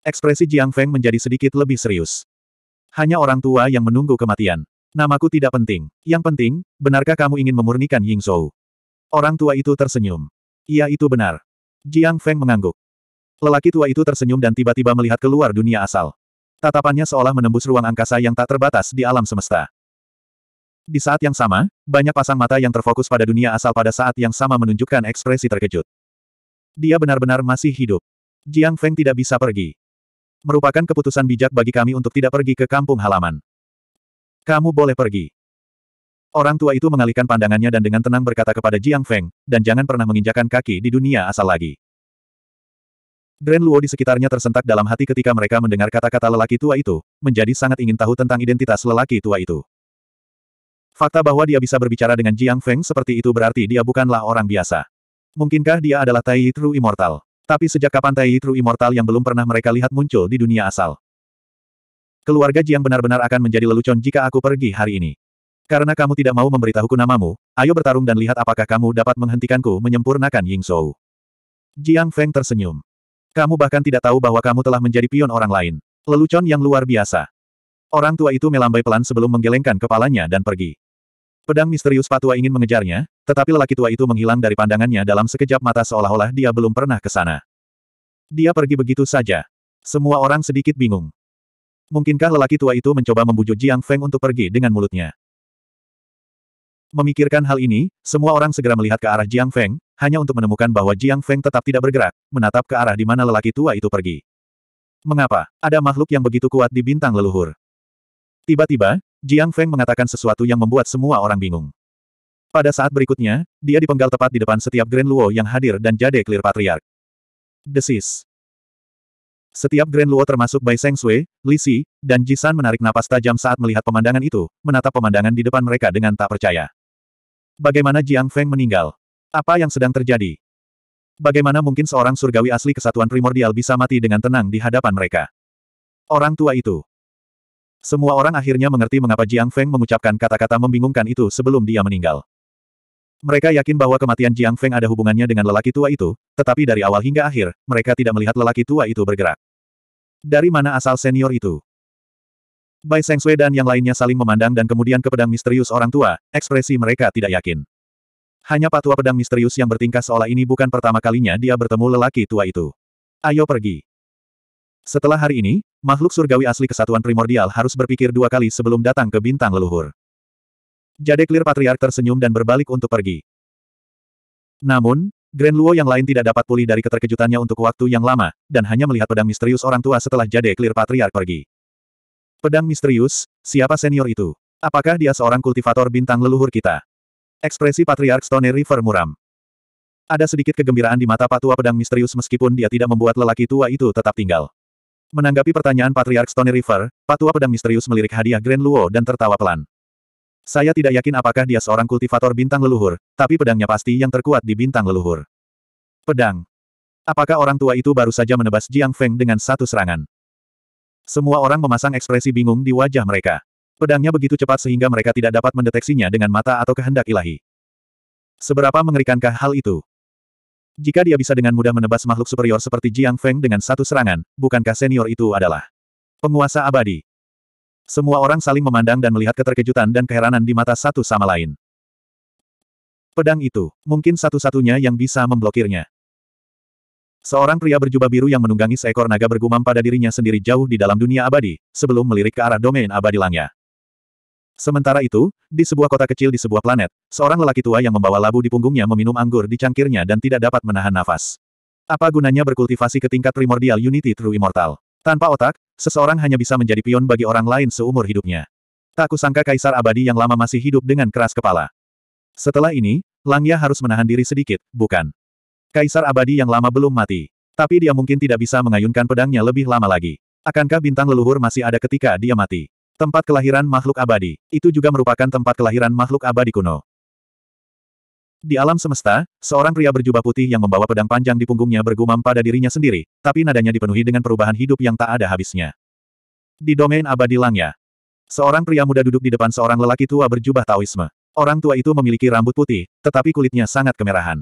Ekspresi Jiang Feng menjadi sedikit lebih serius. Hanya orang tua yang menunggu kematian. Namaku tidak penting. Yang penting, benarkah kamu ingin memurnikan Ying Zhou? Orang tua itu tersenyum. Iya itu benar. Jiang Feng mengangguk. Lelaki tua itu tersenyum dan tiba-tiba melihat keluar dunia asal. Tatapannya seolah menembus ruang angkasa yang tak terbatas di alam semesta. Di saat yang sama, banyak pasang mata yang terfokus pada dunia asal pada saat yang sama menunjukkan ekspresi terkejut. Dia benar-benar masih hidup. Jiang Feng tidak bisa pergi. Merupakan keputusan bijak bagi kami untuk tidak pergi ke kampung halaman. Kamu boleh pergi. Orang tua itu mengalihkan pandangannya dan dengan tenang berkata kepada Jiang Feng, dan jangan pernah menginjakan kaki di dunia asal lagi. Grand Luo di sekitarnya tersentak dalam hati ketika mereka mendengar kata-kata lelaki tua itu, menjadi sangat ingin tahu tentang identitas lelaki tua itu. Fakta bahwa dia bisa berbicara dengan Jiang Feng seperti itu berarti dia bukanlah orang biasa. Mungkinkah dia adalah Tai True Immortal? Tapi sejak kapan Tai Yitru Immortal yang belum pernah mereka lihat muncul di dunia asal? Keluarga Jiang benar-benar akan menjadi lelucon jika aku pergi hari ini. Karena kamu tidak mau memberitahuku namamu, ayo bertarung dan lihat apakah kamu dapat menghentikanku menyempurnakan Ying Shou. Jiang Feng tersenyum. Kamu bahkan tidak tahu bahwa kamu telah menjadi pion orang lain. Lelucon yang luar biasa. Orang tua itu melambai pelan sebelum menggelengkan kepalanya dan pergi. Pedang misterius patua ingin mengejarnya, tetapi lelaki tua itu menghilang dari pandangannya dalam sekejap mata seolah-olah dia belum pernah ke sana. Dia pergi begitu saja. Semua orang sedikit bingung. Mungkinkah lelaki tua itu mencoba membujuk Jiang Feng untuk pergi dengan mulutnya? Memikirkan hal ini, semua orang segera melihat ke arah Jiang Feng, hanya untuk menemukan bahwa Jiang Feng tetap tidak bergerak, menatap ke arah di mana lelaki tua itu pergi. Mengapa? Ada makhluk yang begitu kuat di bintang leluhur. Tiba-tiba, Jiang Feng mengatakan sesuatu yang membuat semua orang bingung. Pada saat berikutnya, dia dipenggal tepat di depan setiap Grand Luo yang hadir dan Jade Clear patriark. Desis. Setiap Grand Luo termasuk Bai Seng Sui, Li Si, dan Ji San menarik napas tajam saat melihat pemandangan itu, menatap pemandangan di depan mereka dengan tak percaya. Bagaimana Jiang Feng meninggal? Apa yang sedang terjadi? Bagaimana mungkin seorang surgawi asli kesatuan primordial bisa mati dengan tenang di hadapan mereka? Orang tua itu. Semua orang akhirnya mengerti mengapa Jiang Feng mengucapkan kata-kata membingungkan itu sebelum dia meninggal. Mereka yakin bahwa kematian Jiang Feng ada hubungannya dengan lelaki tua itu, tetapi dari awal hingga akhir, mereka tidak melihat lelaki tua itu bergerak. Dari mana asal senior itu? Bai Sui dan yang lainnya saling memandang dan kemudian ke pedang misterius orang tua, ekspresi mereka tidak yakin. Hanya patua pedang misterius yang bertingkah seolah ini bukan pertama kalinya dia bertemu lelaki tua itu. Ayo pergi. Setelah hari ini, makhluk surgawi asli kesatuan primordial harus berpikir dua kali sebelum datang ke bintang leluhur. Jade Clear Patriark tersenyum dan berbalik untuk pergi. Namun, Grand Luo yang lain tidak dapat pulih dari keterkejutannya untuk waktu yang lama, dan hanya melihat pedang misterius orang tua setelah Jade Clear Patriark pergi. Pedang misterius, siapa senior itu? Apakah dia seorang kultivator bintang leluhur kita? Ekspresi Patriark Stone River muram. Ada sedikit kegembiraan di mata patua pedang misterius meskipun dia tidak membuat lelaki tua itu tetap tinggal. Menanggapi pertanyaan Patriark Stone River, patua pedang misterius melirik hadiah Grand Luo dan tertawa pelan. Saya tidak yakin apakah dia seorang kultivator bintang leluhur, tapi pedangnya pasti yang terkuat di bintang leluhur. Pedang. Apakah orang tua itu baru saja menebas Jiang Feng dengan satu serangan? Semua orang memasang ekspresi bingung di wajah mereka. Pedangnya begitu cepat sehingga mereka tidak dapat mendeteksinya dengan mata atau kehendak ilahi. Seberapa mengerikankah hal itu? Jika dia bisa dengan mudah menebas makhluk superior seperti Jiang Feng dengan satu serangan, bukankah senior itu adalah penguasa abadi? Semua orang saling memandang dan melihat keterkejutan dan keheranan di mata satu sama lain. Pedang itu, mungkin satu-satunya yang bisa memblokirnya. Seorang pria berjubah biru yang menunggangi seekor naga bergumam pada dirinya sendiri jauh di dalam dunia abadi, sebelum melirik ke arah domain abadi langnya. Sementara itu, di sebuah kota kecil di sebuah planet, seorang lelaki tua yang membawa labu di punggungnya meminum anggur di cangkirnya dan tidak dapat menahan nafas. Apa gunanya berkultivasi ke tingkat primordial Unity True Immortal? Tanpa otak, seseorang hanya bisa menjadi pion bagi orang lain seumur hidupnya. Tak kusangka kaisar abadi yang lama masih hidup dengan keras kepala. Setelah ini, Langya harus menahan diri sedikit, bukan? Kaisar abadi yang lama belum mati. Tapi dia mungkin tidak bisa mengayunkan pedangnya lebih lama lagi. Akankah bintang leluhur masih ada ketika dia mati? Tempat kelahiran makhluk abadi. Itu juga merupakan tempat kelahiran makhluk abadi kuno. Di alam semesta, seorang pria berjubah putih yang membawa pedang panjang di punggungnya bergumam pada dirinya sendiri, tapi nadanya dipenuhi dengan perubahan hidup yang tak ada habisnya. Di domain abadi langnya, seorang pria muda duduk di depan seorang lelaki tua berjubah Taoisme. Orang tua itu memiliki rambut putih, tetapi kulitnya sangat kemerahan.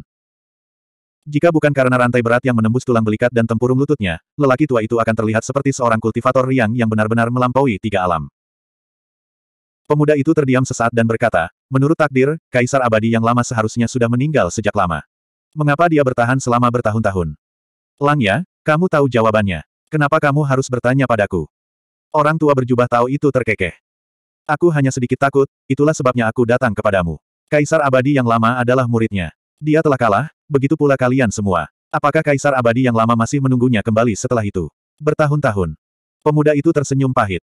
Jika bukan karena rantai berat yang menembus tulang belikat dan tempurung lututnya, lelaki tua itu akan terlihat seperti seorang kultivator riang yang benar-benar melampaui tiga alam. Pemuda itu terdiam sesaat dan berkata, menurut takdir, Kaisar Abadi yang lama seharusnya sudah meninggal sejak lama. Mengapa dia bertahan selama bertahun-tahun? Langya, kamu tahu jawabannya. Kenapa kamu harus bertanya padaku? Orang tua berjubah tahu itu terkekeh. Aku hanya sedikit takut, itulah sebabnya aku datang kepadamu. Kaisar Abadi yang lama adalah muridnya. Dia telah kalah, begitu pula kalian semua. Apakah Kaisar Abadi yang lama masih menunggunya kembali setelah itu? Bertahun-tahun. Pemuda itu tersenyum pahit.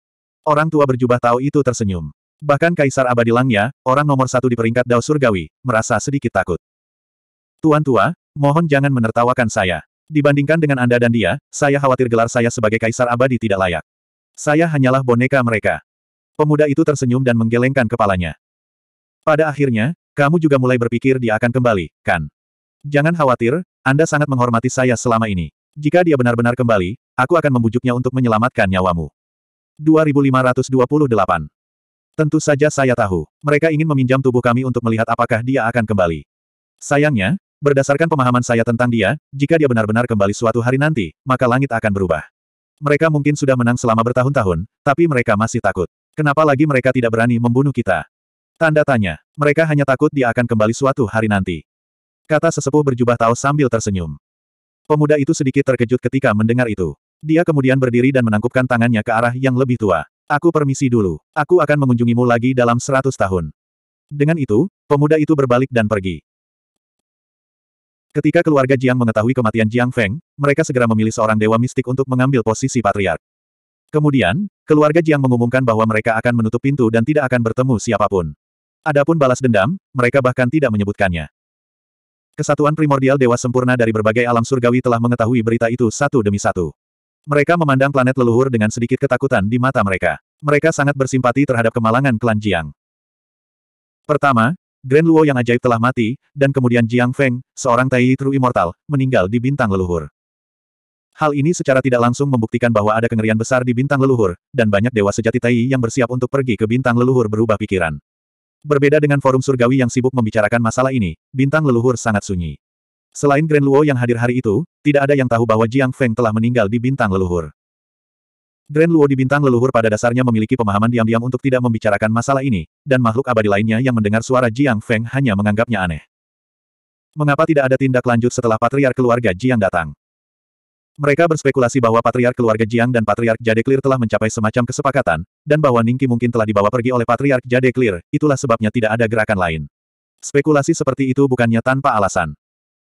Orang tua berjubah tahu itu tersenyum. Bahkan Kaisar Abadi Langnya, orang nomor satu di peringkat Dao Surgawi, merasa sedikit takut. Tuan tua, mohon jangan menertawakan saya. Dibandingkan dengan Anda dan dia, saya khawatir gelar saya sebagai Kaisar Abadi tidak layak. Saya hanyalah boneka mereka. Pemuda itu tersenyum dan menggelengkan kepalanya. Pada akhirnya, kamu juga mulai berpikir dia akan kembali, kan? Jangan khawatir, Anda sangat menghormati saya selama ini. Jika dia benar-benar kembali, aku akan membujuknya untuk menyelamatkan nyawamu. 2528 Tentu saja saya tahu. Mereka ingin meminjam tubuh kami untuk melihat apakah dia akan kembali. Sayangnya, berdasarkan pemahaman saya tentang dia, jika dia benar-benar kembali suatu hari nanti, maka langit akan berubah. Mereka mungkin sudah menang selama bertahun-tahun, tapi mereka masih takut. Kenapa lagi mereka tidak berani membunuh kita? Tanda tanya. Mereka hanya takut dia akan kembali suatu hari nanti. Kata sesepuh berjubah tahu sambil tersenyum. Pemuda itu sedikit terkejut ketika mendengar itu. Dia kemudian berdiri dan menangkupkan tangannya ke arah yang lebih tua. Aku permisi dulu. Aku akan mengunjungimu lagi dalam seratus tahun. Dengan itu, pemuda itu berbalik dan pergi. Ketika keluarga Jiang mengetahui kematian Jiang Feng, mereka segera memilih seorang dewa mistik untuk mengambil posisi patriark. Kemudian, keluarga Jiang mengumumkan bahwa mereka akan menutup pintu dan tidak akan bertemu siapapun. Adapun balas dendam, mereka bahkan tidak menyebutkannya. Kesatuan primordial dewa sempurna dari berbagai alam surgawi telah mengetahui berita itu satu demi satu. Mereka memandang planet leluhur dengan sedikit ketakutan di mata mereka. Mereka sangat bersimpati terhadap kemalangan klan Jiang. Pertama, Grand Luo yang ajaib telah mati, dan kemudian Jiang Feng, seorang Tai True Immortal, meninggal di bintang leluhur. Hal ini secara tidak langsung membuktikan bahwa ada kengerian besar di bintang leluhur, dan banyak dewa sejati Tai yang bersiap untuk pergi ke bintang leluhur berubah pikiran. Berbeda dengan forum surgawi yang sibuk membicarakan masalah ini, bintang leluhur sangat sunyi. Selain Grand Luo yang hadir hari itu, tidak ada yang tahu bahwa Jiang Feng telah meninggal di bintang leluhur. Grand Luo di bintang leluhur pada dasarnya memiliki pemahaman diam-diam untuk tidak membicarakan masalah ini, dan makhluk abadi lainnya yang mendengar suara Jiang Feng hanya menganggapnya aneh. Mengapa tidak ada tindak lanjut setelah patriark keluarga Jiang datang? Mereka berspekulasi bahwa patriark keluarga Jiang dan patriark Jade Clear telah mencapai semacam kesepakatan, dan bahwa Ningki mungkin telah dibawa pergi oleh patriark Jade Clear. itulah sebabnya tidak ada gerakan lain. Spekulasi seperti itu bukannya tanpa alasan.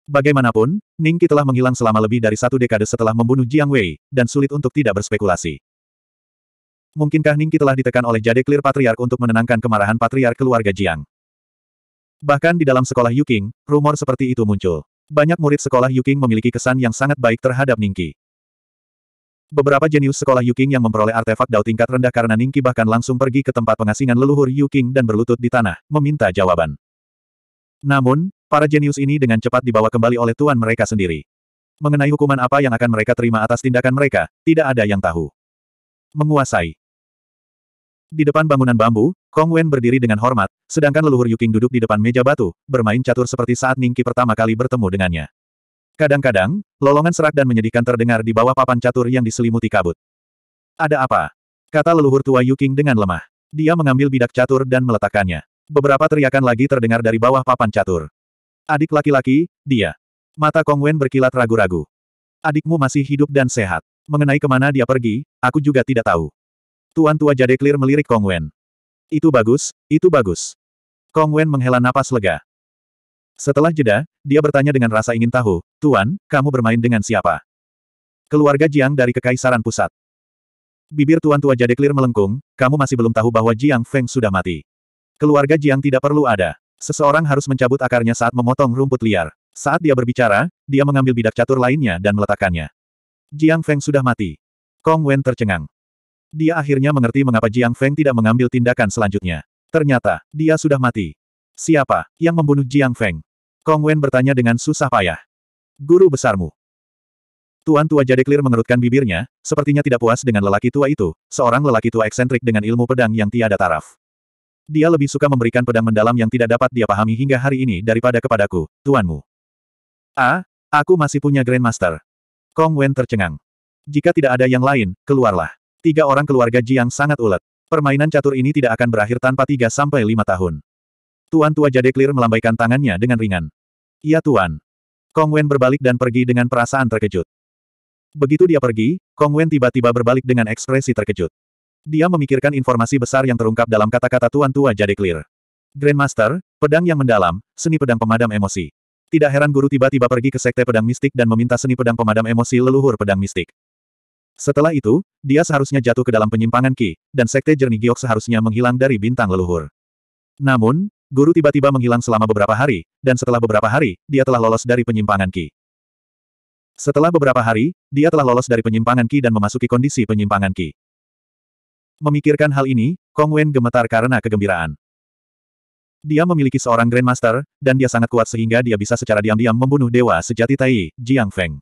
Bagaimanapun, Ningqi telah menghilang selama lebih dari satu dekade setelah membunuh Jiang Wei, dan sulit untuk tidak berspekulasi. Mungkinkah Ningqi telah ditekan oleh Jade Clear Patriark untuk menenangkan kemarahan Patriark keluarga Jiang? Bahkan di dalam sekolah Yuking, rumor seperti itu muncul. Banyak murid sekolah Yuking memiliki kesan yang sangat baik terhadap Ningqi. Beberapa jenius sekolah Yuking yang memperoleh artefak dao tingkat rendah karena Ningqi bahkan langsung pergi ke tempat pengasingan leluhur Yuking dan berlutut di tanah, meminta jawaban. Namun, Para jenius ini dengan cepat dibawa kembali oleh tuan mereka sendiri. Mengenai hukuman apa yang akan mereka terima atas tindakan mereka, tidak ada yang tahu. Menguasai. Di depan bangunan bambu, Kong Wen berdiri dengan hormat, sedangkan leluhur Yuking duduk di depan meja batu, bermain catur seperti saat Ningki pertama kali bertemu dengannya. Kadang-kadang, lolongan serak dan menyedihkan terdengar di bawah papan catur yang diselimuti kabut. Ada apa? Kata leluhur tua Yuking dengan lemah. Dia mengambil bidak catur dan meletakkannya. Beberapa teriakan lagi terdengar dari bawah papan catur. Adik laki-laki, dia. Mata Kong Wen berkilat ragu-ragu. Adikmu masih hidup dan sehat. Mengenai kemana dia pergi, aku juga tidak tahu. Tuan tua Jade Clear melirik Kong Wen. Itu bagus, itu bagus. Kong Wen menghela napas lega. Setelah jeda, dia bertanya dengan rasa ingin tahu, Tuan, kamu bermain dengan siapa? Keluarga Jiang dari Kekaisaran Pusat. Bibir Tuan Tua Jade Clear melengkung, kamu masih belum tahu bahwa Jiang Feng sudah mati. Keluarga Jiang tidak perlu ada. Seseorang harus mencabut akarnya saat memotong rumput liar. Saat dia berbicara, dia mengambil bidak catur lainnya dan meletakkannya. Jiang Feng sudah mati. Kong Wen tercengang. Dia akhirnya mengerti mengapa Jiang Feng tidak mengambil tindakan selanjutnya. Ternyata, dia sudah mati. Siapa yang membunuh Jiang Feng? Kong Wen bertanya dengan susah payah. Guru besarmu. Tuan tua Jade Clear mengerutkan bibirnya, sepertinya tidak puas dengan lelaki tua itu, seorang lelaki tua eksentrik dengan ilmu pedang yang tiada taraf. Dia lebih suka memberikan pedang mendalam yang tidak dapat dia pahami hingga hari ini daripada kepadaku, tuanmu. Ah, aku masih punya Grandmaster. Kong Wen tercengang. Jika tidak ada yang lain, keluarlah. Tiga orang keluarga Jiang sangat ulet. Permainan catur ini tidak akan berakhir tanpa tiga sampai lima tahun. Tuan Tua Jade Clear melambaikan tangannya dengan ringan. Iya Tuan. Kong Wen berbalik dan pergi dengan perasaan terkejut. Begitu dia pergi, Kong Wen tiba-tiba berbalik dengan ekspresi terkejut. Dia memikirkan informasi besar yang terungkap dalam kata-kata Tuan Tua jadi clear. Grandmaster, pedang yang mendalam, seni pedang pemadam emosi. Tidak heran guru tiba-tiba pergi ke sekte pedang mistik dan meminta seni pedang pemadam emosi leluhur pedang mistik. Setelah itu, dia seharusnya jatuh ke dalam penyimpangan Ki, dan sekte jernih giok seharusnya menghilang dari bintang leluhur. Namun, guru tiba-tiba menghilang selama beberapa hari, dan setelah beberapa hari, dia telah lolos dari penyimpangan Ki. Setelah beberapa hari, dia telah lolos dari penyimpangan Ki dan memasuki kondisi penyimpangan Ki. Memikirkan hal ini, Kong Wen gemetar karena kegembiraan. Dia memiliki seorang Grandmaster, dan dia sangat kuat sehingga dia bisa secara diam-diam membunuh dewa sejati Tai, Jiang Feng.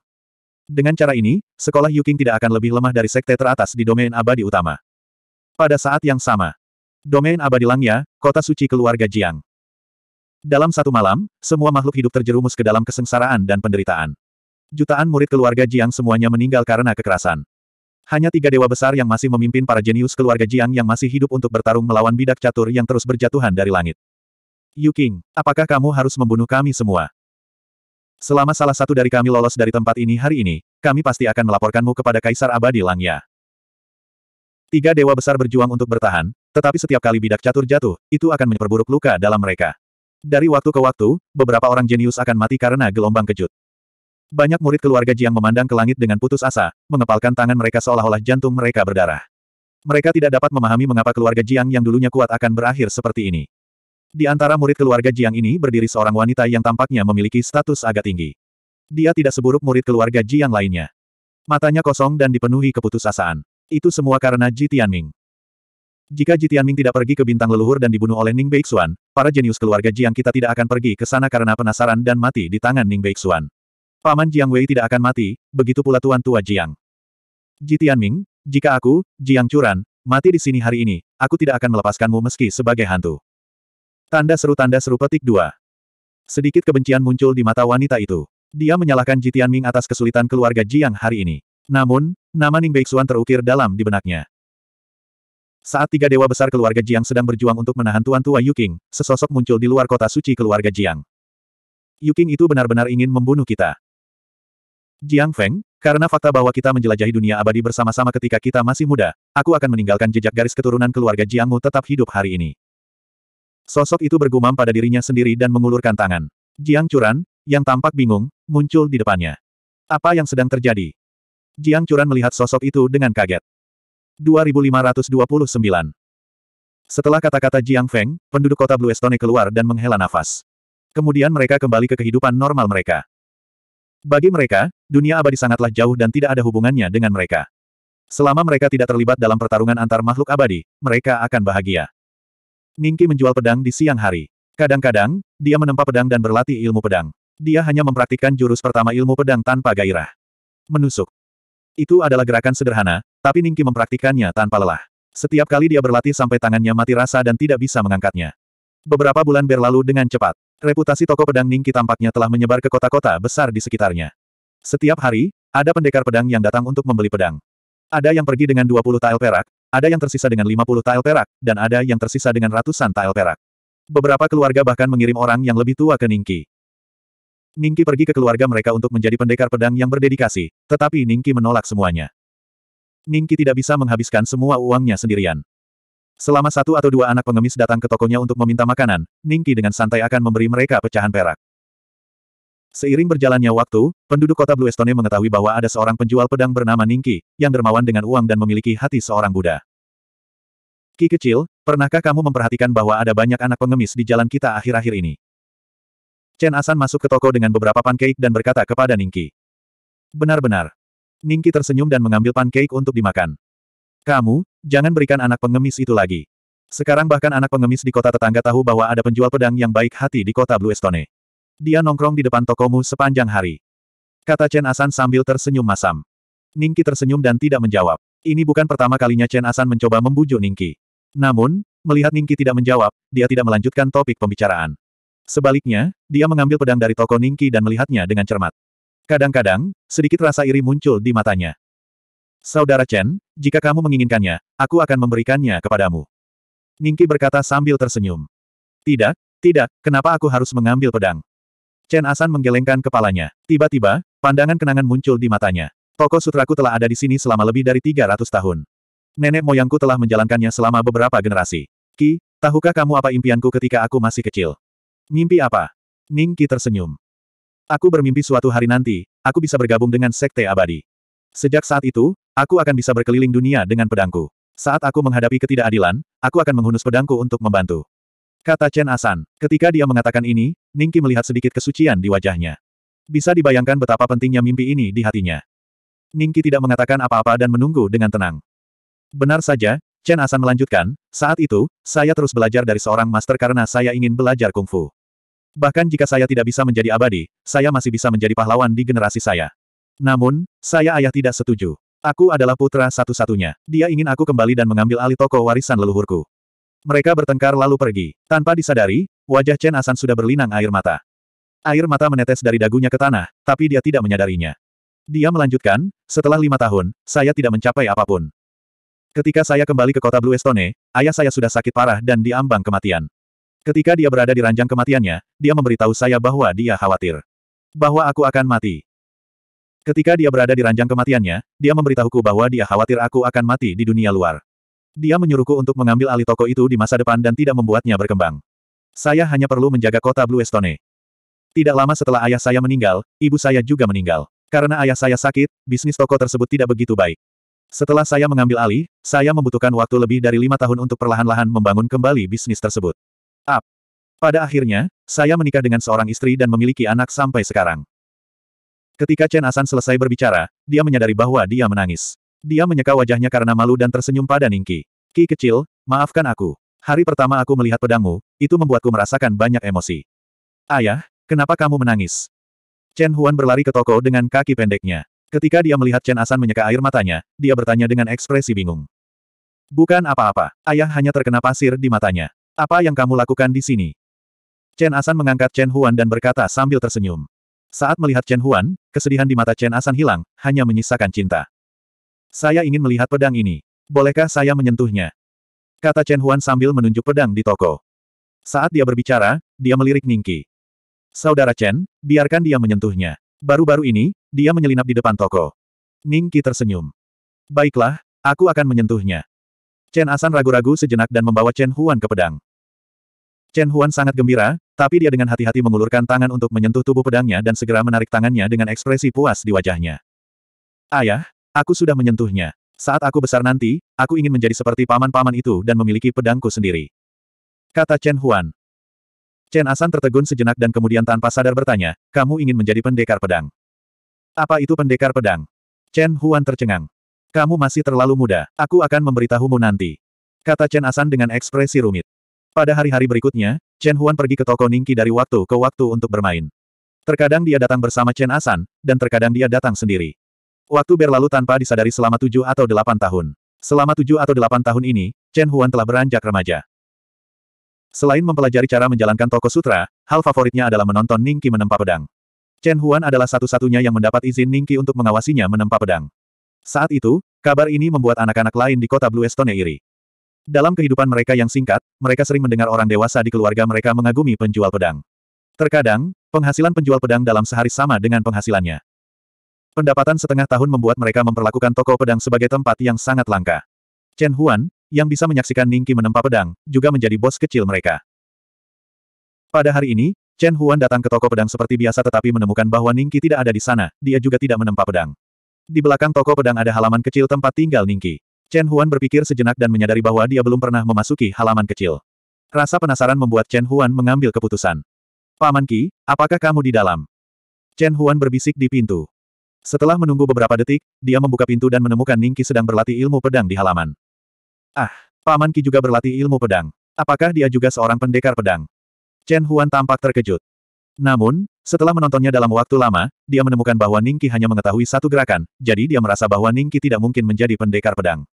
Dengan cara ini, sekolah Yuking tidak akan lebih lemah dari sekte teratas di domain abadi utama. Pada saat yang sama, domain abadi Langya, kota suci keluarga Jiang. Dalam satu malam, semua makhluk hidup terjerumus ke dalam kesengsaraan dan penderitaan. Jutaan murid keluarga Jiang semuanya meninggal karena kekerasan. Hanya tiga dewa besar yang masih memimpin para jenius keluarga Jiang yang masih hidup untuk bertarung melawan bidak catur yang terus berjatuhan dari langit. Yu King, apakah kamu harus membunuh kami semua? Selama salah satu dari kami lolos dari tempat ini hari ini, kami pasti akan melaporkanmu kepada Kaisar Abadi Langya. Tiga dewa besar berjuang untuk bertahan, tetapi setiap kali bidak catur jatuh, itu akan memperburuk luka dalam mereka. Dari waktu ke waktu, beberapa orang jenius akan mati karena gelombang kejut. Banyak murid keluarga Jiang memandang ke langit dengan putus asa, mengepalkan tangan mereka seolah-olah jantung mereka berdarah. Mereka tidak dapat memahami mengapa keluarga Jiang yang dulunya kuat akan berakhir seperti ini. Di antara murid keluarga Jiang ini berdiri seorang wanita yang tampaknya memiliki status agak tinggi. Dia tidak seburuk murid keluarga Jiang lainnya. Matanya kosong dan dipenuhi keputusasaan. Itu semua karena Ji Tianming. Jika Ji Tianming tidak pergi ke bintang leluhur dan dibunuh oleh Ning Beixuan, para jenius keluarga Jiang kita tidak akan pergi ke sana karena penasaran dan mati di tangan Ning Beixuan. Paman Jiang Wei tidak akan mati, begitu pula Tuan Tua Jiang. Ji Ming, jika aku, Jiang Curan, mati di sini hari ini, aku tidak akan melepaskanmu meski sebagai hantu. Tanda seru tanda seru petik dua. Sedikit kebencian muncul di mata wanita itu. Dia menyalahkan Ji Ming atas kesulitan keluarga Jiang hari ini. Namun, nama Ning Beixuan terukir dalam di benaknya. Saat tiga dewa besar keluarga Jiang sedang berjuang untuk menahan Tuan Tua Yuking, sesosok muncul di luar kota suci keluarga Jiang. Yuking itu benar-benar ingin membunuh kita. Jiang Feng, karena fakta bahwa kita menjelajahi dunia abadi bersama-sama ketika kita masih muda, aku akan meninggalkan jejak garis keturunan keluarga Jiangmu tetap hidup hari ini. Sosok itu bergumam pada dirinya sendiri dan mengulurkan tangan. Jiang Curan, yang tampak bingung, muncul di depannya. Apa yang sedang terjadi? Jiang Curan melihat sosok itu dengan kaget. 2529 Setelah kata-kata Jiang Feng, penduduk kota Blue Bluestone keluar dan menghela nafas. Kemudian mereka kembali ke kehidupan normal mereka. Bagi mereka, dunia abadi sangatlah jauh dan tidak ada hubungannya dengan mereka. Selama mereka tidak terlibat dalam pertarungan antar makhluk abadi, mereka akan bahagia. Ningki menjual pedang di siang hari. Kadang-kadang, dia menempa pedang dan berlatih ilmu pedang. Dia hanya mempraktikkan jurus pertama ilmu pedang tanpa gairah. Menusuk. Itu adalah gerakan sederhana, tapi Ningki mempraktikkannya tanpa lelah. Setiap kali dia berlatih sampai tangannya mati rasa dan tidak bisa mengangkatnya. Beberapa bulan berlalu dengan cepat. Reputasi toko pedang Ningki tampaknya telah menyebar ke kota-kota besar di sekitarnya. Setiap hari, ada pendekar pedang yang datang untuk membeli pedang. Ada yang pergi dengan 20 tael perak, ada yang tersisa dengan 50 tael perak, dan ada yang tersisa dengan ratusan tael perak. Beberapa keluarga bahkan mengirim orang yang lebih tua ke Ningki. Ningki pergi ke keluarga mereka untuk menjadi pendekar pedang yang berdedikasi, tetapi Ningki menolak semuanya. Ningki tidak bisa menghabiskan semua uangnya sendirian. Selama satu atau dua anak pengemis datang ke tokonya untuk meminta makanan, Ningki dengan santai akan memberi mereka pecahan perak. Seiring berjalannya waktu, penduduk kota Blue Estone mengetahui bahwa ada seorang penjual pedang bernama Ningki, yang dermawan dengan uang dan memiliki hati seorang Buddha. Ki kecil, pernahkah kamu memperhatikan bahwa ada banyak anak pengemis di jalan kita akhir-akhir ini? Chen Asan masuk ke toko dengan beberapa pancake dan berkata kepada Ningki. Benar-benar. Ningki tersenyum dan mengambil pancake untuk dimakan. Kamu, jangan berikan anak pengemis itu lagi. Sekarang bahkan anak pengemis di kota tetangga tahu bahwa ada penjual pedang yang baik hati di kota Blue Estone. Dia nongkrong di depan tokomu sepanjang hari. Kata Chen Asan sambil tersenyum masam. Ningki tersenyum dan tidak menjawab. Ini bukan pertama kalinya Chen Asan mencoba membujuk Ningki. Namun, melihat Ningki tidak menjawab, dia tidak melanjutkan topik pembicaraan. Sebaliknya, dia mengambil pedang dari toko Ningki dan melihatnya dengan cermat. Kadang-kadang, sedikit rasa iri muncul di matanya. Saudara Chen, jika kamu menginginkannya, aku akan memberikannya kepadamu. Ningki berkata sambil tersenyum. Tidak, tidak, kenapa aku harus mengambil pedang? Chen Asan menggelengkan kepalanya. Tiba-tiba, pandangan kenangan muncul di matanya. Toko sutraku telah ada di sini selama lebih dari 300 tahun. Nenek moyangku telah menjalankannya selama beberapa generasi. Ki, tahukah kamu apa impianku ketika aku masih kecil? Mimpi apa? Ningki tersenyum. Aku bermimpi suatu hari nanti, aku bisa bergabung dengan Sekte Abadi. Sejak saat itu, aku akan bisa berkeliling dunia dengan pedangku. Saat aku menghadapi ketidakadilan, aku akan menghunus pedangku untuk membantu. Kata Chen Asan. Ketika dia mengatakan ini, Ningki melihat sedikit kesucian di wajahnya. Bisa dibayangkan betapa pentingnya mimpi ini di hatinya. Ningki tidak mengatakan apa-apa dan menunggu dengan tenang. Benar saja, Chen Asan melanjutkan, saat itu, saya terus belajar dari seorang master karena saya ingin belajar kungfu. Bahkan jika saya tidak bisa menjadi abadi, saya masih bisa menjadi pahlawan di generasi saya. Namun, saya ayah tidak setuju. Aku adalah putra satu-satunya. Dia ingin aku kembali dan mengambil alih toko warisan leluhurku. Mereka bertengkar lalu pergi. Tanpa disadari, wajah Chen Asan sudah berlinang air mata. Air mata menetes dari dagunya ke tanah, tapi dia tidak menyadarinya. Dia melanjutkan, setelah lima tahun, saya tidak mencapai apapun. Ketika saya kembali ke kota Blue Estone, ayah saya sudah sakit parah dan diambang kematian. Ketika dia berada di ranjang kematiannya, dia memberitahu saya bahwa dia khawatir. Bahwa aku akan mati. Ketika dia berada di ranjang kematiannya, dia memberitahuku bahwa dia khawatir aku akan mati di dunia luar. Dia menyuruhku untuk mengambil alih toko itu di masa depan dan tidak membuatnya berkembang. Saya hanya perlu menjaga kota Blue Estone. Tidak lama setelah ayah saya meninggal, ibu saya juga meninggal. Karena ayah saya sakit, bisnis toko tersebut tidak begitu baik. Setelah saya mengambil alih, saya membutuhkan waktu lebih dari lima tahun untuk perlahan-lahan membangun kembali bisnis tersebut. Up. Pada akhirnya, saya menikah dengan seorang istri dan memiliki anak sampai sekarang. Ketika Chen Asan selesai berbicara, dia menyadari bahwa dia menangis. Dia menyeka wajahnya karena malu dan tersenyum pada Ningki. Ki kecil, maafkan aku. Hari pertama aku melihat pedangmu, itu membuatku merasakan banyak emosi. Ayah, kenapa kamu menangis? Chen Huan berlari ke toko dengan kaki pendeknya. Ketika dia melihat Chen Asan menyeka air matanya, dia bertanya dengan ekspresi bingung. Bukan apa-apa, ayah hanya terkena pasir di matanya. Apa yang kamu lakukan di sini? Chen Asan mengangkat Chen Huan dan berkata sambil tersenyum. Saat melihat Chen Huan, kesedihan di mata Chen Asan hilang, hanya menyisakan cinta. Saya ingin melihat pedang ini. Bolehkah saya menyentuhnya? Kata Chen Huan sambil menunjuk pedang di toko. Saat dia berbicara, dia melirik Ningki. Saudara Chen, biarkan dia menyentuhnya. Baru-baru ini, dia menyelinap di depan toko. Ningki tersenyum. Baiklah, aku akan menyentuhnya. Chen Asan ragu-ragu sejenak dan membawa Chen Huan ke pedang. Chen Huan sangat gembira, tapi dia dengan hati-hati mengulurkan tangan untuk menyentuh tubuh pedangnya dan segera menarik tangannya dengan ekspresi puas di wajahnya. Ayah, aku sudah menyentuhnya. Saat aku besar nanti, aku ingin menjadi seperti paman-paman itu dan memiliki pedangku sendiri. Kata Chen Huan. Chen Asan tertegun sejenak dan kemudian tanpa sadar bertanya, kamu ingin menjadi pendekar pedang. Apa itu pendekar pedang? Chen Huan tercengang. Kamu masih terlalu muda, aku akan memberitahumu nanti. Kata Chen Asan dengan ekspresi rumit. Pada hari-hari berikutnya, Chen Huan pergi ke toko Ningki dari waktu ke waktu untuk bermain. Terkadang dia datang bersama Chen Asan, dan terkadang dia datang sendiri. Waktu berlalu tanpa disadari selama tujuh atau delapan tahun. Selama tujuh atau delapan tahun ini, Chen Huan telah beranjak remaja. Selain mempelajari cara menjalankan toko sutra, hal favoritnya adalah menonton Ningki menempa pedang. Chen Huan adalah satu-satunya yang mendapat izin Ningki untuk mengawasinya menempa pedang. Saat itu, kabar ini membuat anak-anak lain di kota Blue Estone iri. Dalam kehidupan mereka yang singkat, mereka sering mendengar orang dewasa di keluarga mereka mengagumi penjual pedang. Terkadang, penghasilan penjual pedang dalam sehari sama dengan penghasilannya. Pendapatan setengah tahun membuat mereka memperlakukan toko pedang sebagai tempat yang sangat langka. Chen Huan, yang bisa menyaksikan Ningki menempa pedang, juga menjadi bos kecil mereka. Pada hari ini, Chen Huan datang ke toko pedang seperti biasa tetapi menemukan bahwa Ningki tidak ada di sana, dia juga tidak menempa pedang. Di belakang toko pedang ada halaman kecil tempat tinggal Ningki. Chen Huan berpikir sejenak dan menyadari bahwa dia belum pernah memasuki halaman kecil. Rasa penasaran membuat Chen Huan mengambil keputusan. Paman Ki, apakah kamu di dalam? Chen Huan berbisik di pintu. Setelah menunggu beberapa detik, dia membuka pintu dan menemukan Ning Qi sedang berlatih ilmu pedang di halaman. Ah, Paman Ki juga berlatih ilmu pedang. Apakah dia juga seorang pendekar pedang? Chen Huan tampak terkejut. Namun, setelah menontonnya dalam waktu lama, dia menemukan bahwa Ning Qi hanya mengetahui satu gerakan, jadi dia merasa bahwa Ning Qi tidak mungkin menjadi pendekar pedang.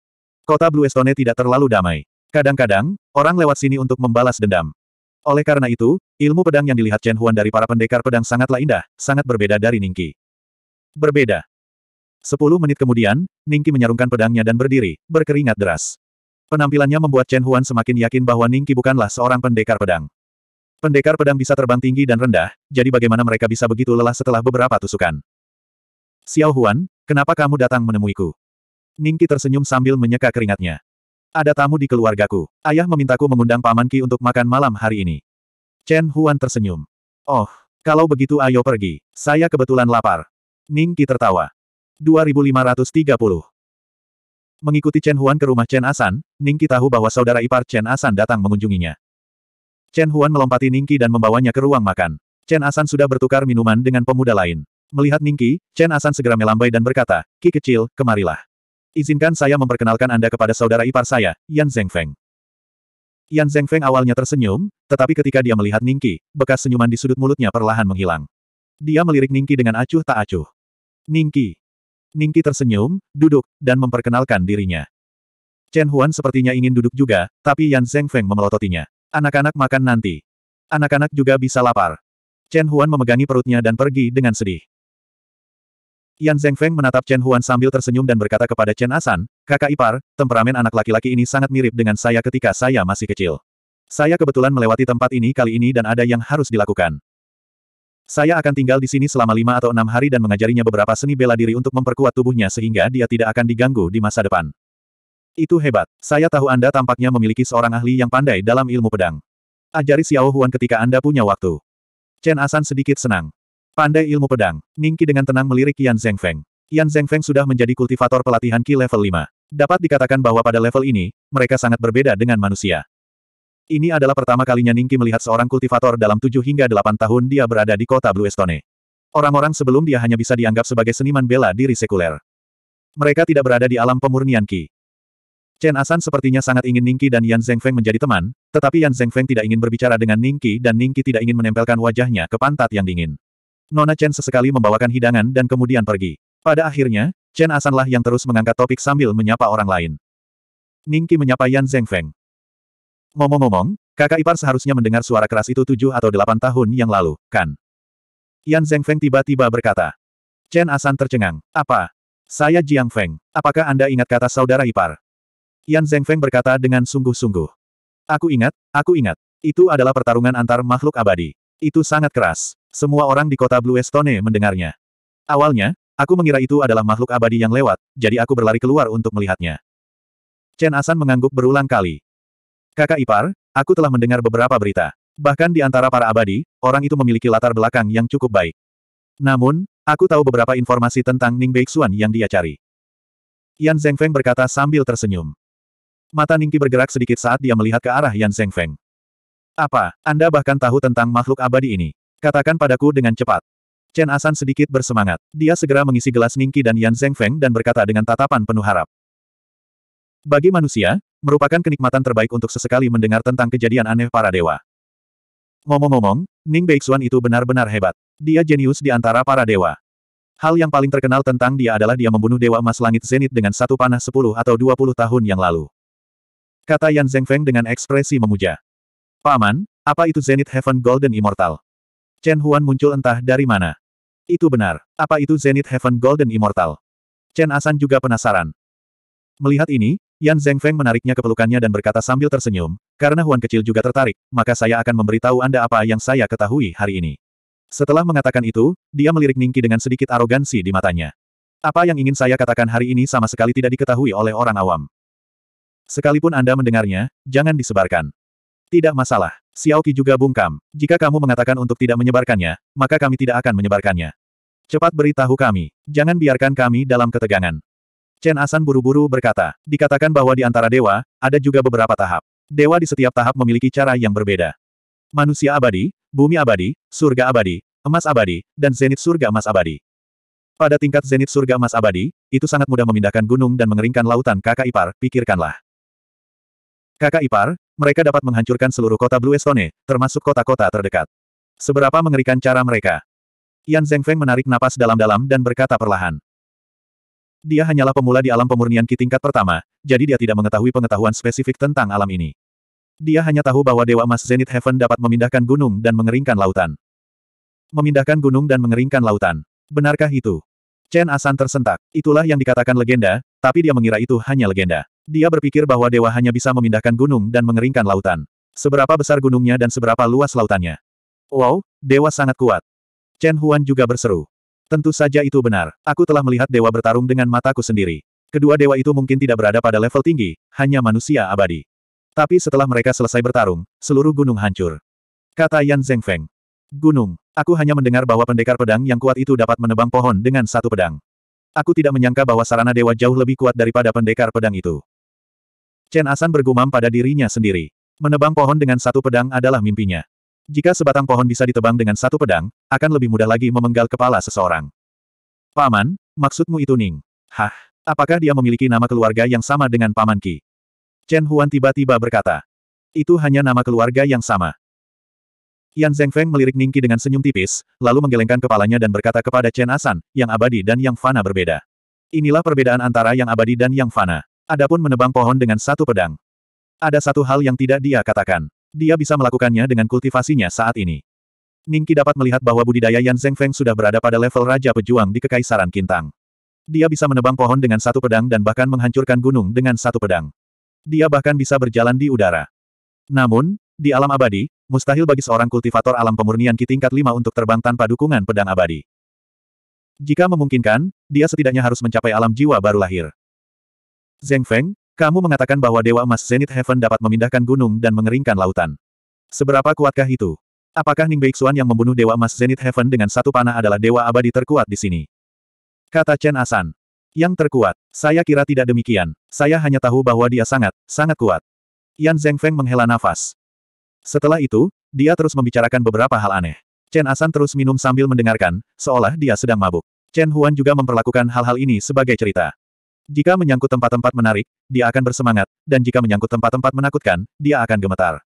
Kota Blue Stone tidak terlalu damai. Kadang-kadang, orang lewat sini untuk membalas dendam. Oleh karena itu, ilmu pedang yang dilihat Chen Huan dari para pendekar pedang sangatlah indah, sangat berbeda dari Ningki. Berbeda. Sepuluh menit kemudian, Ningki menyarungkan pedangnya dan berdiri, berkeringat deras. Penampilannya membuat Chen Huan semakin yakin bahwa Ningki bukanlah seorang pendekar pedang. Pendekar pedang bisa terbang tinggi dan rendah, jadi bagaimana mereka bisa begitu lelah setelah beberapa tusukan? Xiao Huan, kenapa kamu datang menemuiku? Ningki tersenyum sambil menyeka keringatnya. Ada tamu di keluargaku. Ayah memintaku mengundang Paman Ki untuk makan malam hari ini. Chen Huan tersenyum. Oh, kalau begitu ayo pergi. Saya kebetulan lapar. Ningki tertawa. 2530. Mengikuti Chen Huan ke rumah Chen Asan, Ningki tahu bahwa saudara ipar Chen Asan datang mengunjunginya. Chen Huan melompati Ningki dan membawanya ke ruang makan. Chen Asan sudah bertukar minuman dengan pemuda lain. Melihat Ningki, Chen Asan segera melambai dan berkata, Ki kecil, kemarilah. Izinkan saya memperkenalkan Anda kepada saudara ipar saya, Yan Zengfeng. Yan Zengfeng awalnya tersenyum, tetapi ketika dia melihat Ningki, bekas senyuman di sudut mulutnya perlahan menghilang. Dia melirik Ningki dengan acuh tak acuh. Ningki. Ningki tersenyum, duduk, dan memperkenalkan dirinya. Chen Huan sepertinya ingin duduk juga, tapi Yan Zengfeng memelototinya. Anak-anak makan nanti. Anak-anak juga bisa lapar. Chen Huan memegangi perutnya dan pergi dengan sedih. Yan Zengfeng menatap Chen Huan sambil tersenyum dan berkata kepada Chen Asan, kakak ipar, temperamen anak laki-laki ini sangat mirip dengan saya ketika saya masih kecil. Saya kebetulan melewati tempat ini kali ini dan ada yang harus dilakukan. Saya akan tinggal di sini selama lima atau enam hari dan mengajarinya beberapa seni bela diri untuk memperkuat tubuhnya sehingga dia tidak akan diganggu di masa depan. Itu hebat. Saya tahu Anda tampaknya memiliki seorang ahli yang pandai dalam ilmu pedang. Ajari Xiao Huan ketika Anda punya waktu. Chen Asan sedikit senang. Pandai ilmu pedang, Ningki dengan tenang melirik Yan Zhengfeng. Yan Zhengfeng sudah menjadi kultivator pelatihan Ki level 5. Dapat dikatakan bahwa pada level ini, mereka sangat berbeda dengan manusia. Ini adalah pertama kalinya Ningki melihat seorang kultivator dalam 7 hingga 8 tahun dia berada di kota Blue Estone. Orang-orang sebelum dia hanya bisa dianggap sebagai seniman bela diri sekuler. Mereka tidak berada di alam pemurnian Ki. Chen Asan sepertinya sangat ingin Ningki dan Yan Zhengfeng menjadi teman, tetapi Yan Zhengfeng tidak ingin berbicara dengan Ningki dan Ningki tidak ingin menempelkan wajahnya ke pantat yang dingin. Nona Chen sesekali membawakan hidangan dan kemudian pergi. Pada akhirnya, Chen Asanlah yang terus mengangkat topik sambil menyapa orang lain. Ningki menyapa Yan Zengfeng. Ngomong-ngomong, kakak ipar seharusnya mendengar suara keras itu tujuh atau delapan tahun yang lalu, kan? Yan Zengfeng tiba-tiba berkata. Chen Asan tercengang. Apa? Saya Jiang Feng. Apakah Anda ingat kata saudara ipar? Yan Zengfeng berkata dengan sungguh-sungguh. Aku ingat, aku ingat. Itu adalah pertarungan antar makhluk abadi. Itu sangat keras. Semua orang di kota Blue Estone mendengarnya. Awalnya, aku mengira itu adalah makhluk abadi yang lewat, jadi aku berlari keluar untuk melihatnya. Chen Asan mengangguk berulang kali. Kakak ipar, aku telah mendengar beberapa berita. Bahkan di antara para abadi, orang itu memiliki latar belakang yang cukup baik. Namun, aku tahu beberapa informasi tentang Ning Beixuan yang dia cari. Yan Zhengfeng berkata sambil tersenyum. Mata Ningki bergerak sedikit saat dia melihat ke arah Yan Zhengfeng. Apa, Anda bahkan tahu tentang makhluk abadi ini? Katakan padaku dengan cepat. Chen Asan sedikit bersemangat. Dia segera mengisi gelas Ningki dan Yan Zengfeng dan berkata dengan tatapan penuh harap. Bagi manusia, merupakan kenikmatan terbaik untuk sesekali mendengar tentang kejadian aneh para dewa. Ngomong-ngomong, Ning Beixuan itu benar-benar hebat. Dia jenius di antara para dewa. Hal yang paling terkenal tentang dia adalah dia membunuh Dewa Emas Langit Zenit dengan satu panah 10 atau 20 tahun yang lalu. Kata Yan Zengfeng dengan ekspresi memuja. Paman, apa itu Zenith Heaven Golden Immortal? Chen Huan muncul entah dari mana. Itu benar. Apa itu Zenith Heaven Golden Immortal? Chen Asan juga penasaran. Melihat ini, Yan Zengfeng menariknya ke pelukannya dan berkata sambil tersenyum, karena Huan kecil juga tertarik, maka saya akan memberitahu Anda apa yang saya ketahui hari ini. Setelah mengatakan itu, dia melirik Ningki dengan sedikit arogansi di matanya. Apa yang ingin saya katakan hari ini sama sekali tidak diketahui oleh orang awam. Sekalipun Anda mendengarnya, jangan disebarkan. Tidak masalah. Xiao Qi juga bungkam. Jika kamu mengatakan untuk tidak menyebarkannya, maka kami tidak akan menyebarkannya. Cepat beritahu kami. Jangan biarkan kami dalam ketegangan. Chen Asan buru-buru berkata, dikatakan bahwa di antara dewa, ada juga beberapa tahap. Dewa di setiap tahap memiliki cara yang berbeda. Manusia abadi, bumi abadi, surga abadi, emas abadi, dan zenit surga emas abadi. Pada tingkat zenit surga emas abadi, itu sangat mudah memindahkan gunung dan mengeringkan lautan kakak ipar, pikirkanlah. Kakak ipar, mereka dapat menghancurkan seluruh kota Blue Bluestone, termasuk kota-kota terdekat. Seberapa mengerikan cara mereka. Yan Zengfeng menarik napas dalam-dalam dan berkata perlahan. Dia hanyalah pemula di alam pemurnian Ki tingkat pertama, jadi dia tidak mengetahui pengetahuan spesifik tentang alam ini. Dia hanya tahu bahwa Dewa Mas Zenith Heaven dapat memindahkan gunung dan mengeringkan lautan. Memindahkan gunung dan mengeringkan lautan. Benarkah itu? Chen Asan tersentak. Itulah yang dikatakan legenda, tapi dia mengira itu hanya legenda. Dia berpikir bahwa dewa hanya bisa memindahkan gunung dan mengeringkan lautan. Seberapa besar gunungnya dan seberapa luas lautannya. Wow, dewa sangat kuat. Chen Huan juga berseru. Tentu saja itu benar. Aku telah melihat dewa bertarung dengan mataku sendiri. Kedua dewa itu mungkin tidak berada pada level tinggi, hanya manusia abadi. Tapi setelah mereka selesai bertarung, seluruh gunung hancur. Kata Yan Zengfeng. Gunung, aku hanya mendengar bahwa pendekar pedang yang kuat itu dapat menebang pohon dengan satu pedang. Aku tidak menyangka bahwa sarana dewa jauh lebih kuat daripada pendekar pedang itu. Chen Asan bergumam pada dirinya sendiri. Menebang pohon dengan satu pedang adalah mimpinya. Jika sebatang pohon bisa ditebang dengan satu pedang, akan lebih mudah lagi memenggal kepala seseorang. Paman, maksudmu itu Ning? Hah, apakah dia memiliki nama keluarga yang sama dengan Paman Ki? Chen Huan tiba-tiba berkata. Itu hanya nama keluarga yang sama. Yan Zhengfeng melirik Ning Ki dengan senyum tipis, lalu menggelengkan kepalanya dan berkata kepada Chen Asan, yang abadi dan yang fana berbeda. Inilah perbedaan antara yang abadi dan yang fana. Adapun menebang pohon dengan satu pedang. Ada satu hal yang tidak dia katakan. Dia bisa melakukannya dengan kultivasinya saat ini. Ningki dapat melihat bahwa budidaya Yan Zhengfeng sudah berada pada level Raja Pejuang di Kekaisaran Kintang. Dia bisa menebang pohon dengan satu pedang dan bahkan menghancurkan gunung dengan satu pedang. Dia bahkan bisa berjalan di udara. Namun, di alam abadi, mustahil bagi seorang kultivator alam pemurnian Ki tingkat 5 untuk terbang tanpa dukungan pedang abadi. Jika memungkinkan, dia setidaknya harus mencapai alam jiwa baru lahir. Zeng Feng, kamu mengatakan bahwa Dewa Emas Zenith Heaven dapat memindahkan gunung dan mengeringkan lautan. Seberapa kuatkah itu? Apakah Ning Beixuan yang membunuh Dewa Emas Zenith Heaven dengan satu panah adalah Dewa Abadi terkuat di sini? Kata Chen Asan. Yang terkuat, saya kira tidak demikian. Saya hanya tahu bahwa dia sangat, sangat kuat. Yan Zeng Feng menghela nafas. Setelah itu, dia terus membicarakan beberapa hal aneh. Chen Asan terus minum sambil mendengarkan, seolah dia sedang mabuk. Chen Huan juga memperlakukan hal-hal ini sebagai cerita. Jika menyangkut tempat-tempat menarik, dia akan bersemangat, dan jika menyangkut tempat-tempat menakutkan, dia akan gemetar.